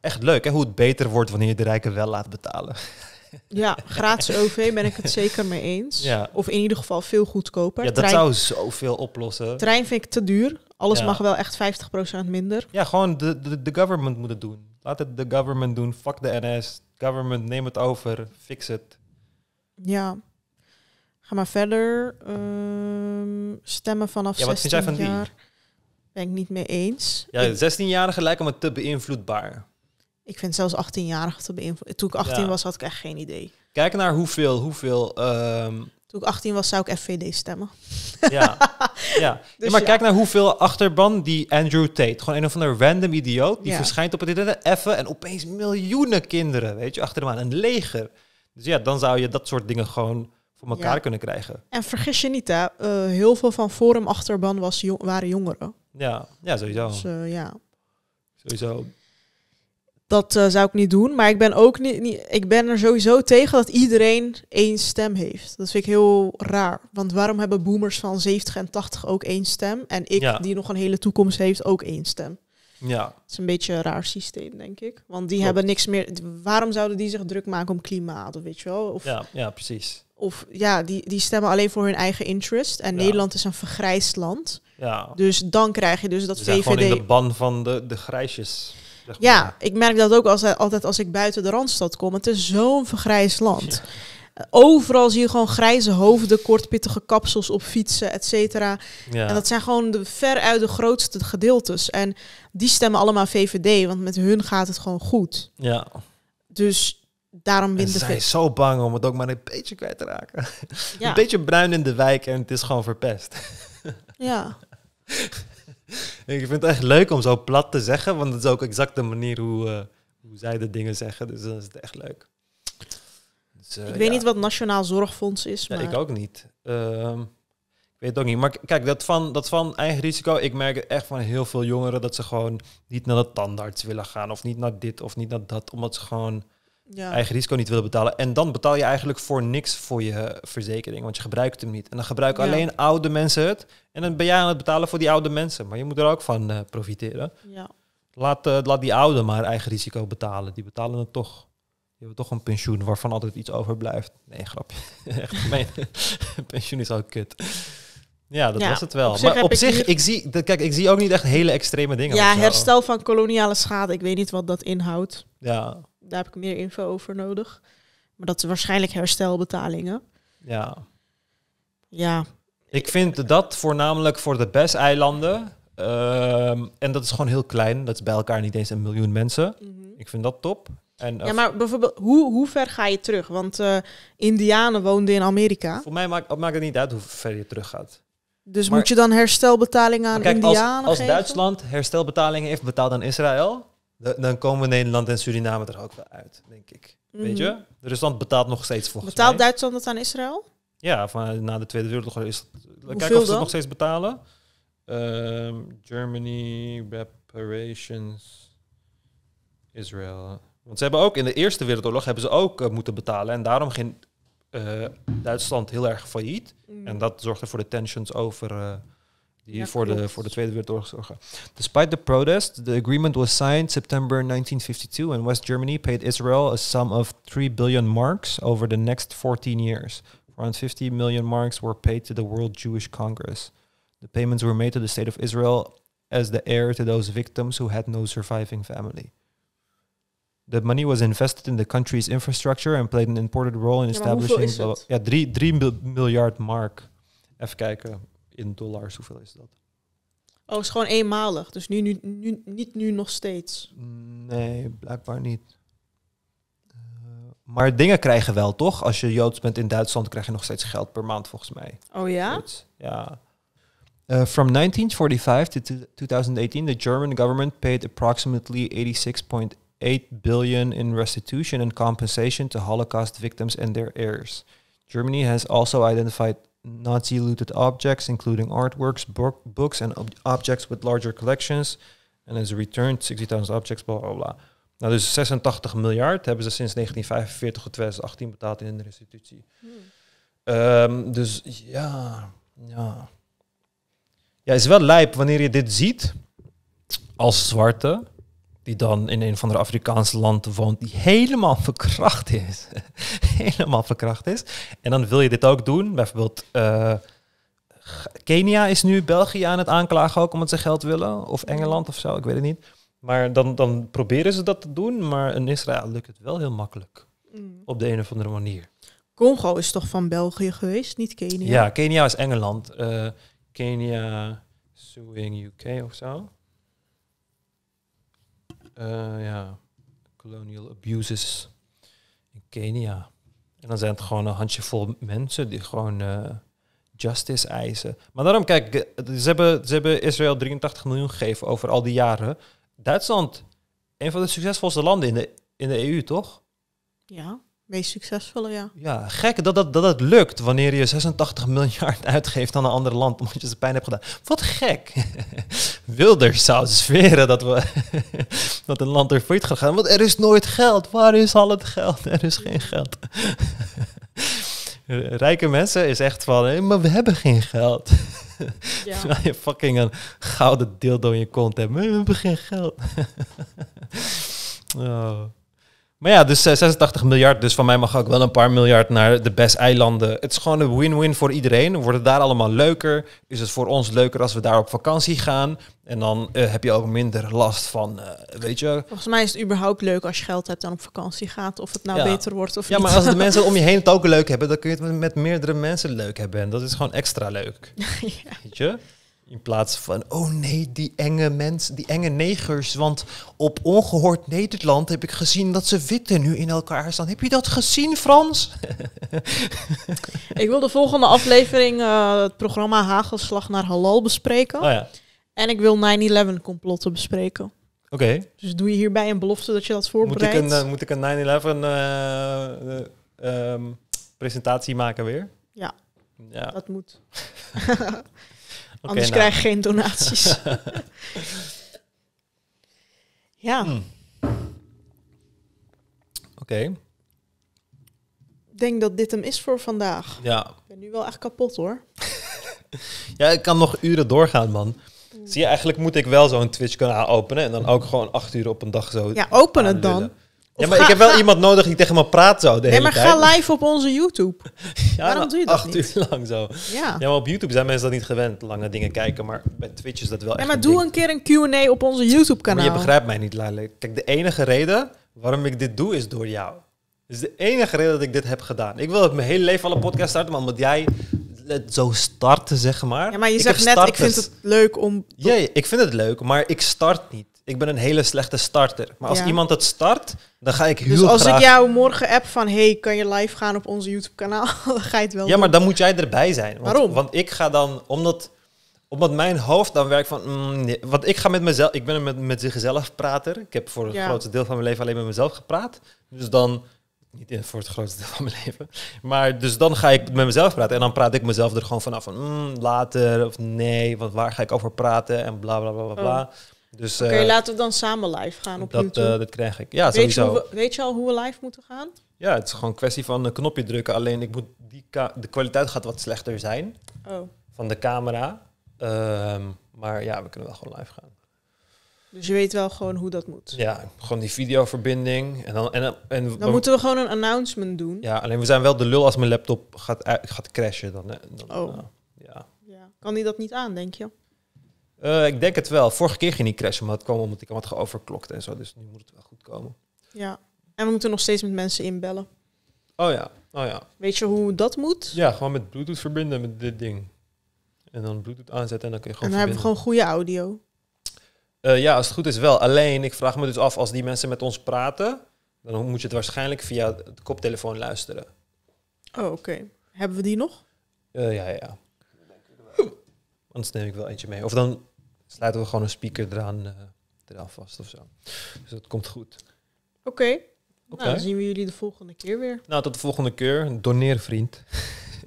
Echt leuk hè, hoe het beter wordt wanneer je de rijken wel laat betalen. Ja, gratis OV ben ik het zeker mee eens. Ja. Of in ieder geval veel goedkoper. Ja, dat zou zoveel oplossen. Trein vind ik te duur. Alles mag wel echt 50% minder. Ja, gewoon de, de, de government moet het doen. Laat het de government doen. Fuck de NS. Government, neem het over. Fix het. Ja. Ga maar verder. Ehm, stemmen vanaf ja, wat 16 vind jij van jaar. Die? Ben ik niet mee eens. Ja, 16-jarigen lijken me te beïnvloedbaar. Ik vind zelfs 18-jarigen te beïnvloeden. Toen ik 18 was, had ik echt geen idee. Kijk naar hoeveel, hoeveel... Ehm, toen ik 18 was, zou ik FVD stemmen. Ja, dus ja. maar kijk naar hoeveel achterban die Andrew Tate... gewoon een of andere random idioot... die verschijnt op het internet Even en opeens miljoenen kinderen, weet je, achter hem aan. Een leger. Dus ja, dan zou je dat soort dingen gewoon voor elkaar kunnen krijgen. En vergis je niet, hè, eh, heel veel van Forum Achterban was waren jongeren. Ja, ja sowieso. Dus, eh, ja. Sowieso. Dat eh, zou ik niet doen, maar ik ben ook niet, niet, ik ben er sowieso tegen dat iedereen één stem heeft. Dat vind ik heel raar. Want waarom hebben boomers van 70 en 80 ook één stem en ik die nog een hele toekomst heeft ook één stem? Ja. Het is een beetje een raar systeem, denk ik. Want die hebben niks meer. Waarom zouden die zich druk maken om klimaat, of weet je wel? ja, ja, precies. Of ja, die, die stemmen alleen voor hun eigen interest. En Nederland is een vergrijsd land. Ja. Dus dan krijg je dus dat dus VVD... Gewoon in de ban van de, de grijsjes. Ja, ik merk dat ook als, altijd als ik buiten de Randstad kom. Het is zo'n vergrijsd land. Ja. Overal zie je gewoon grijze hoofden, kortpittige kapsels op fietsen, et cetera. Ja. En dat zijn gewoon de, veruit de grootste gedeeltes. En die stemmen allemaal VVD, want met hun gaat het gewoon goed. Ja. Dus daarom wint de zijn zo bang om het ook maar een beetje kwijt te raken. Ja. een beetje bruin in de wijk en het is gewoon verpest. ja. Ik vind het echt leuk om zo plat te zeggen, want het is ook exact de manier hoe, eh, hoe zij de dingen zeggen. Dus dat is het echt leuk. Eh, ik weet niet wat Nationaal Zorgfonds is. Ja, ik ook niet. Ehm, ik weet ook niet. Maar kijk, dat van, dat van eigen risico, ik merk echt van heel veel jongeren dat ze gewoon niet naar de tandarts willen gaan. Of niet naar dit of niet naar dat. Omdat ze gewoon eigen risico niet willen betalen. En dan betaal je eigenlijk voor niks voor je verzekering, want je gebruikt hem niet. En dan gebruiken alleen oude mensen het. En dan ben jij aan het betalen voor die oude mensen. Maar je moet er ook van eh, profiteren. Ja. Laat, eh, laat die oude maar eigen risico betalen. Die betalen het toch toch een pensioen waarvan altijd iets overblijft. Nee, grapje. Echt pensioen is ook kut. Ja, dat was het wel. maar op zich, ik zie, kijk, ik zie ook niet echt hele extreme dingen. Ja, herstel van koloniale schade. Ik weet niet wat dat inhoudt. Ja. Daar heb ik meer info over nodig. Maar dat zijn waarschijnlijk herstelbetalingen. Ja. Ja. Ik vind dat voornamelijk voor de BES-eilanden. Ehm, en dat is gewoon heel klein. Dat is bij elkaar niet eens een miljoen mensen. Mhm. Ik vind dat top ja, maar bijvoorbeeld, hoe, hoe ver ga je terug? Want eh, Indianen woonden in Amerika. Voor mij maakt, maakt het niet uit hoe ver je terug gaat. Dus moet je dan herstelbetalingen aan kijk, Indianen als, als Duitsland herstelbetalingen heeft betaald aan Israël, dan komen Nederland en Suriname er ook wel uit, denk ik. Mm Weet je? Rusland betaalt nog steeds voor. betaalt Duitsland dat aan Israël? Ja, van, na de Tweede Wereldoorlog is Kijk of ze het nog steeds betalen. Ehm, Germany, reparations, Israël. Want ze hebben ook in de Eerste Wereldoorlog hebben ze ook eh, moeten betalen. En daarom ging eh, Duitsland heel erg failliet. Mm. En dat zorgde voor de tensions over. Eh, die voor, de, voor de Tweede Wereldoorlog zorgen. Despite the protest, the agreement was signed September 1952 and West Germany paid Israel a sum of 3 billion marks over the next 14 years. Around 50 million marks were paid to the World Jewish Congress. The payments were made to the state of Israel as the heir to those victims who had no surviving family. The money was invested in the country's infrastructure and played an important role in establishing. ja 3, 3 miljard mark. Even kijken, in dollars, hoeveel is dat? Oh, het is gewoon eenmalig. Dus nu, nu, nu, niet nu nog steeds. Nee, blijkbaar niet. Eh, maar dingen krijgen wel, toch? Als je Joods bent in Duitsland, krijg je nog steeds geld per maand, volgens mij. Oh ja? Ja. Eh, from 1945 to 2018, the German government paid approximately 86.8 8 billion in restitution and compensation to Holocaust victims and their heirs. Germany has also identified Nazi looted objects, including artworks, book, books, and ob objects with larger collections, and has returned sixty thousand objects, Blah blah. bla. Nou, dus 86 miljard hebben ze sinds 1945 tot 2018 betaald in restitutie. Hmm. Um, dus ja, ja. Ja, het is wel lijp wanneer je dit ziet als zwarte. die dan in een van de Afrikaanse landen woont, die helemaal verkracht is. helemaal verkracht is. En dan wil je dit ook doen. Bijvoorbeeld, eh, Kenia is nu België aan het aanklagen ook omdat ze geld willen. Of Engeland of zo, ik weet het niet. Maar dan, dan proberen ze dat te doen, maar in Israël lukt het wel heel makkelijk. Mm. Op de een of andere manier. Congo is toch van België geweest, niet Kenia? Ja, Kenia is Engeland. Eh, Kenia suing UK of zo. Eh, ja, colonial abuses in Kenia. En dan zijn het gewoon een handjevol mensen die gewoon eh, justice eisen. Maar daarom, kijk, ze hebben, ze hebben Israël 83 miljoen gegeven over al die jaren. Duitsland, een van de succesvolste landen in de, in de EU, toch? Ja meest succesvolle, ja. Ja, gek dat dat, dat dat lukt wanneer je 86 miljard uitgeeft aan een ander land omdat je ze pijn hebt gedaan. Wat gek. Wilders zou zweren dat, we dat een land er failliet gaat gaan. Want er is nooit geld. Waar is al het geld? Er is geen geld. Rijke mensen is echt van, maar we hebben geen geld. Ja. Terwijl je fucking een gouden deel door je kont hebt. We hebben geen geld. oh. Maar ja, dus 86 eh, miljard. Dus van mij mag ook wel een paar miljard naar de best eilanden. Het is gewoon een win-win voor iedereen. Wordt het daar allemaal leuker? Is het voor ons leuker als we daar op vakantie gaan? En dan eh, heb je ook minder last van, eh, weet je... Volgens mij is het überhaupt leuk als je geld hebt en op vakantie gaat. Of het nou beter wordt of ja, niet. Ja, maar als de mensen om je heen het ook leuk hebben... dan kun je het met meerdere mensen leuk hebben. En dat is gewoon extra leuk. ja. Weet je? In plaats van, oh nee, die enge mensen, die enge negers. Want op ongehoord Nederland heb ik gezien dat ze witten nu in elkaar staan. Heb je dat gezien, Frans? ik wil de volgende aflevering eh, het programma Hagelslag naar Halal bespreken. Oh ja. En ik wil 9-11 complotten bespreken. Oké. Dus doe je hierbij een belofte dat je dat voorbereidt? Moet ik een, eh, moet ik een 9-11 eh, ehm, presentatie maken weer? Ja, ja. dat moet. Anders nou. krijg je geen donaties. ja. Hmm. Oké. Ik denk dat dit hem is voor vandaag. Ja. Ik ben nu wel echt kapot hoor. ja, ik kan nog uren doorgaan, man. Hmm. Zie je, eigenlijk moet ik wel zo'n Twitch-kanaal openen en dan ook gewoon acht uur op een dag zo. Ja, open het dan. Ja, maar ik heb wel iemand nodig die tegen me praat zo de nee, hele tijd. Nee, maar ga live op onze YouTube. ja, Waarom doe je dat acht uur lang zo. Ja. ja, maar op YouTube zijn mensen dat niet gewend, lange dingen kijken. Maar bij Twitch is dat wel ja, maar doe een keer een Q&A op onze YouTube-kanaal. je begrijpt mij niet, Lale. Kijk, de enige reden waarom ik dit doe is door jou. Dat is de enige reden dat ik dit heb gedaan. Ik wil het mijn hele leven al een podcast starten, maar omdat jij het zo starten, zeg maar. Ja, maar je zegt net, ik vind het leuk om... Ja, ik vind het leuk, maar ik start niet ik ben een hele slechte starter. Maar als iemand het start, dan ga ik dus heel Dus als ik jou morgen app van... hey, kan je live gaan op onze YouTube-kanaal? dan ga je het wel Ja, maar dan moet jij erbij zijn. Want, Waarom? Want ik ga dan... Omdat, omdat mijn hoofd dan werkt van... Mm, nee, want ik ga met mezelf... Ik ben een met, met zichzelf prater. Ik heb voor het grootste deel van mijn leven alleen met mezelf gepraat. Dus dan... Niet voor het grootste deel van mijn leven. Maar dus dan ga ik met mezelf praten. En dan praat ik mezelf er gewoon vanaf van... Mm, later of nee, want waar ga ik over praten? En bla, bla, bla, bla, oh. Dus, Oké, okay, eh, laten we dan samen live gaan op dat, YouTube. Eh, dat krijg ik. Ja, weet sowieso. Je weet je al hoe we live moeten gaan? Ja, het is gewoon een kwestie van een knopje drukken. Alleen ik moet die de kwaliteit gaat wat slechter zijn oh. van de camera. Ehm, maar ja, we kunnen wel gewoon live gaan. Dus je weet wel gewoon hoe dat moet. Ja, gewoon die videoverbinding. En dan, en, en, dan moeten we gewoon een announcement doen. Ja, alleen we zijn wel de lul als mijn laptop gaat, gaat crashen. Dan, oh. Eh, ja. ja. Kan die dat niet aan, denk je? Eh, ik denk het wel. Vorige keer ging die crashen, maar het kwam omdat ik hem had geoverklokt en zo. Dus nu moet het wel goed komen. Ja, en we moeten nog steeds met mensen inbellen. Oh ja, oh ja. Weet je hoe dat moet? Ja, gewoon met Bluetooth verbinden met dit ding. En dan Bluetooth aanzetten en dan kun je gewoon. En dan hebben we gewoon goede audio. Eh, ja, als het goed is wel. Alleen, ik vraag me dus af, als die mensen met ons praten, dan moet je het waarschijnlijk via de koptelefoon luisteren. Oh, oké. Hebben we die nog? Uh, ja, ja dan neem ik wel eentje mee. Of dan sluiten we gewoon een speaker eraan, uh, eraan vast of zo. Dus dat komt goed. Oké. Nou, dan zien we jullie de volgende keer weer. Nou, tot de volgende keer. Doneer, vriend.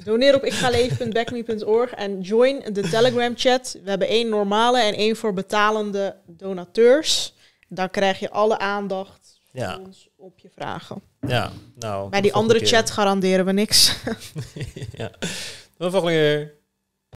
Doneer op ikgaleven.backme.org en join de Telegram chat. We hebben één normale en één voor betalende donateurs. Dan krijg je alle aandacht ons op je vragen. Ja, nou. Bij die andere chat garanderen we niks. ja. Tot de volgende keer.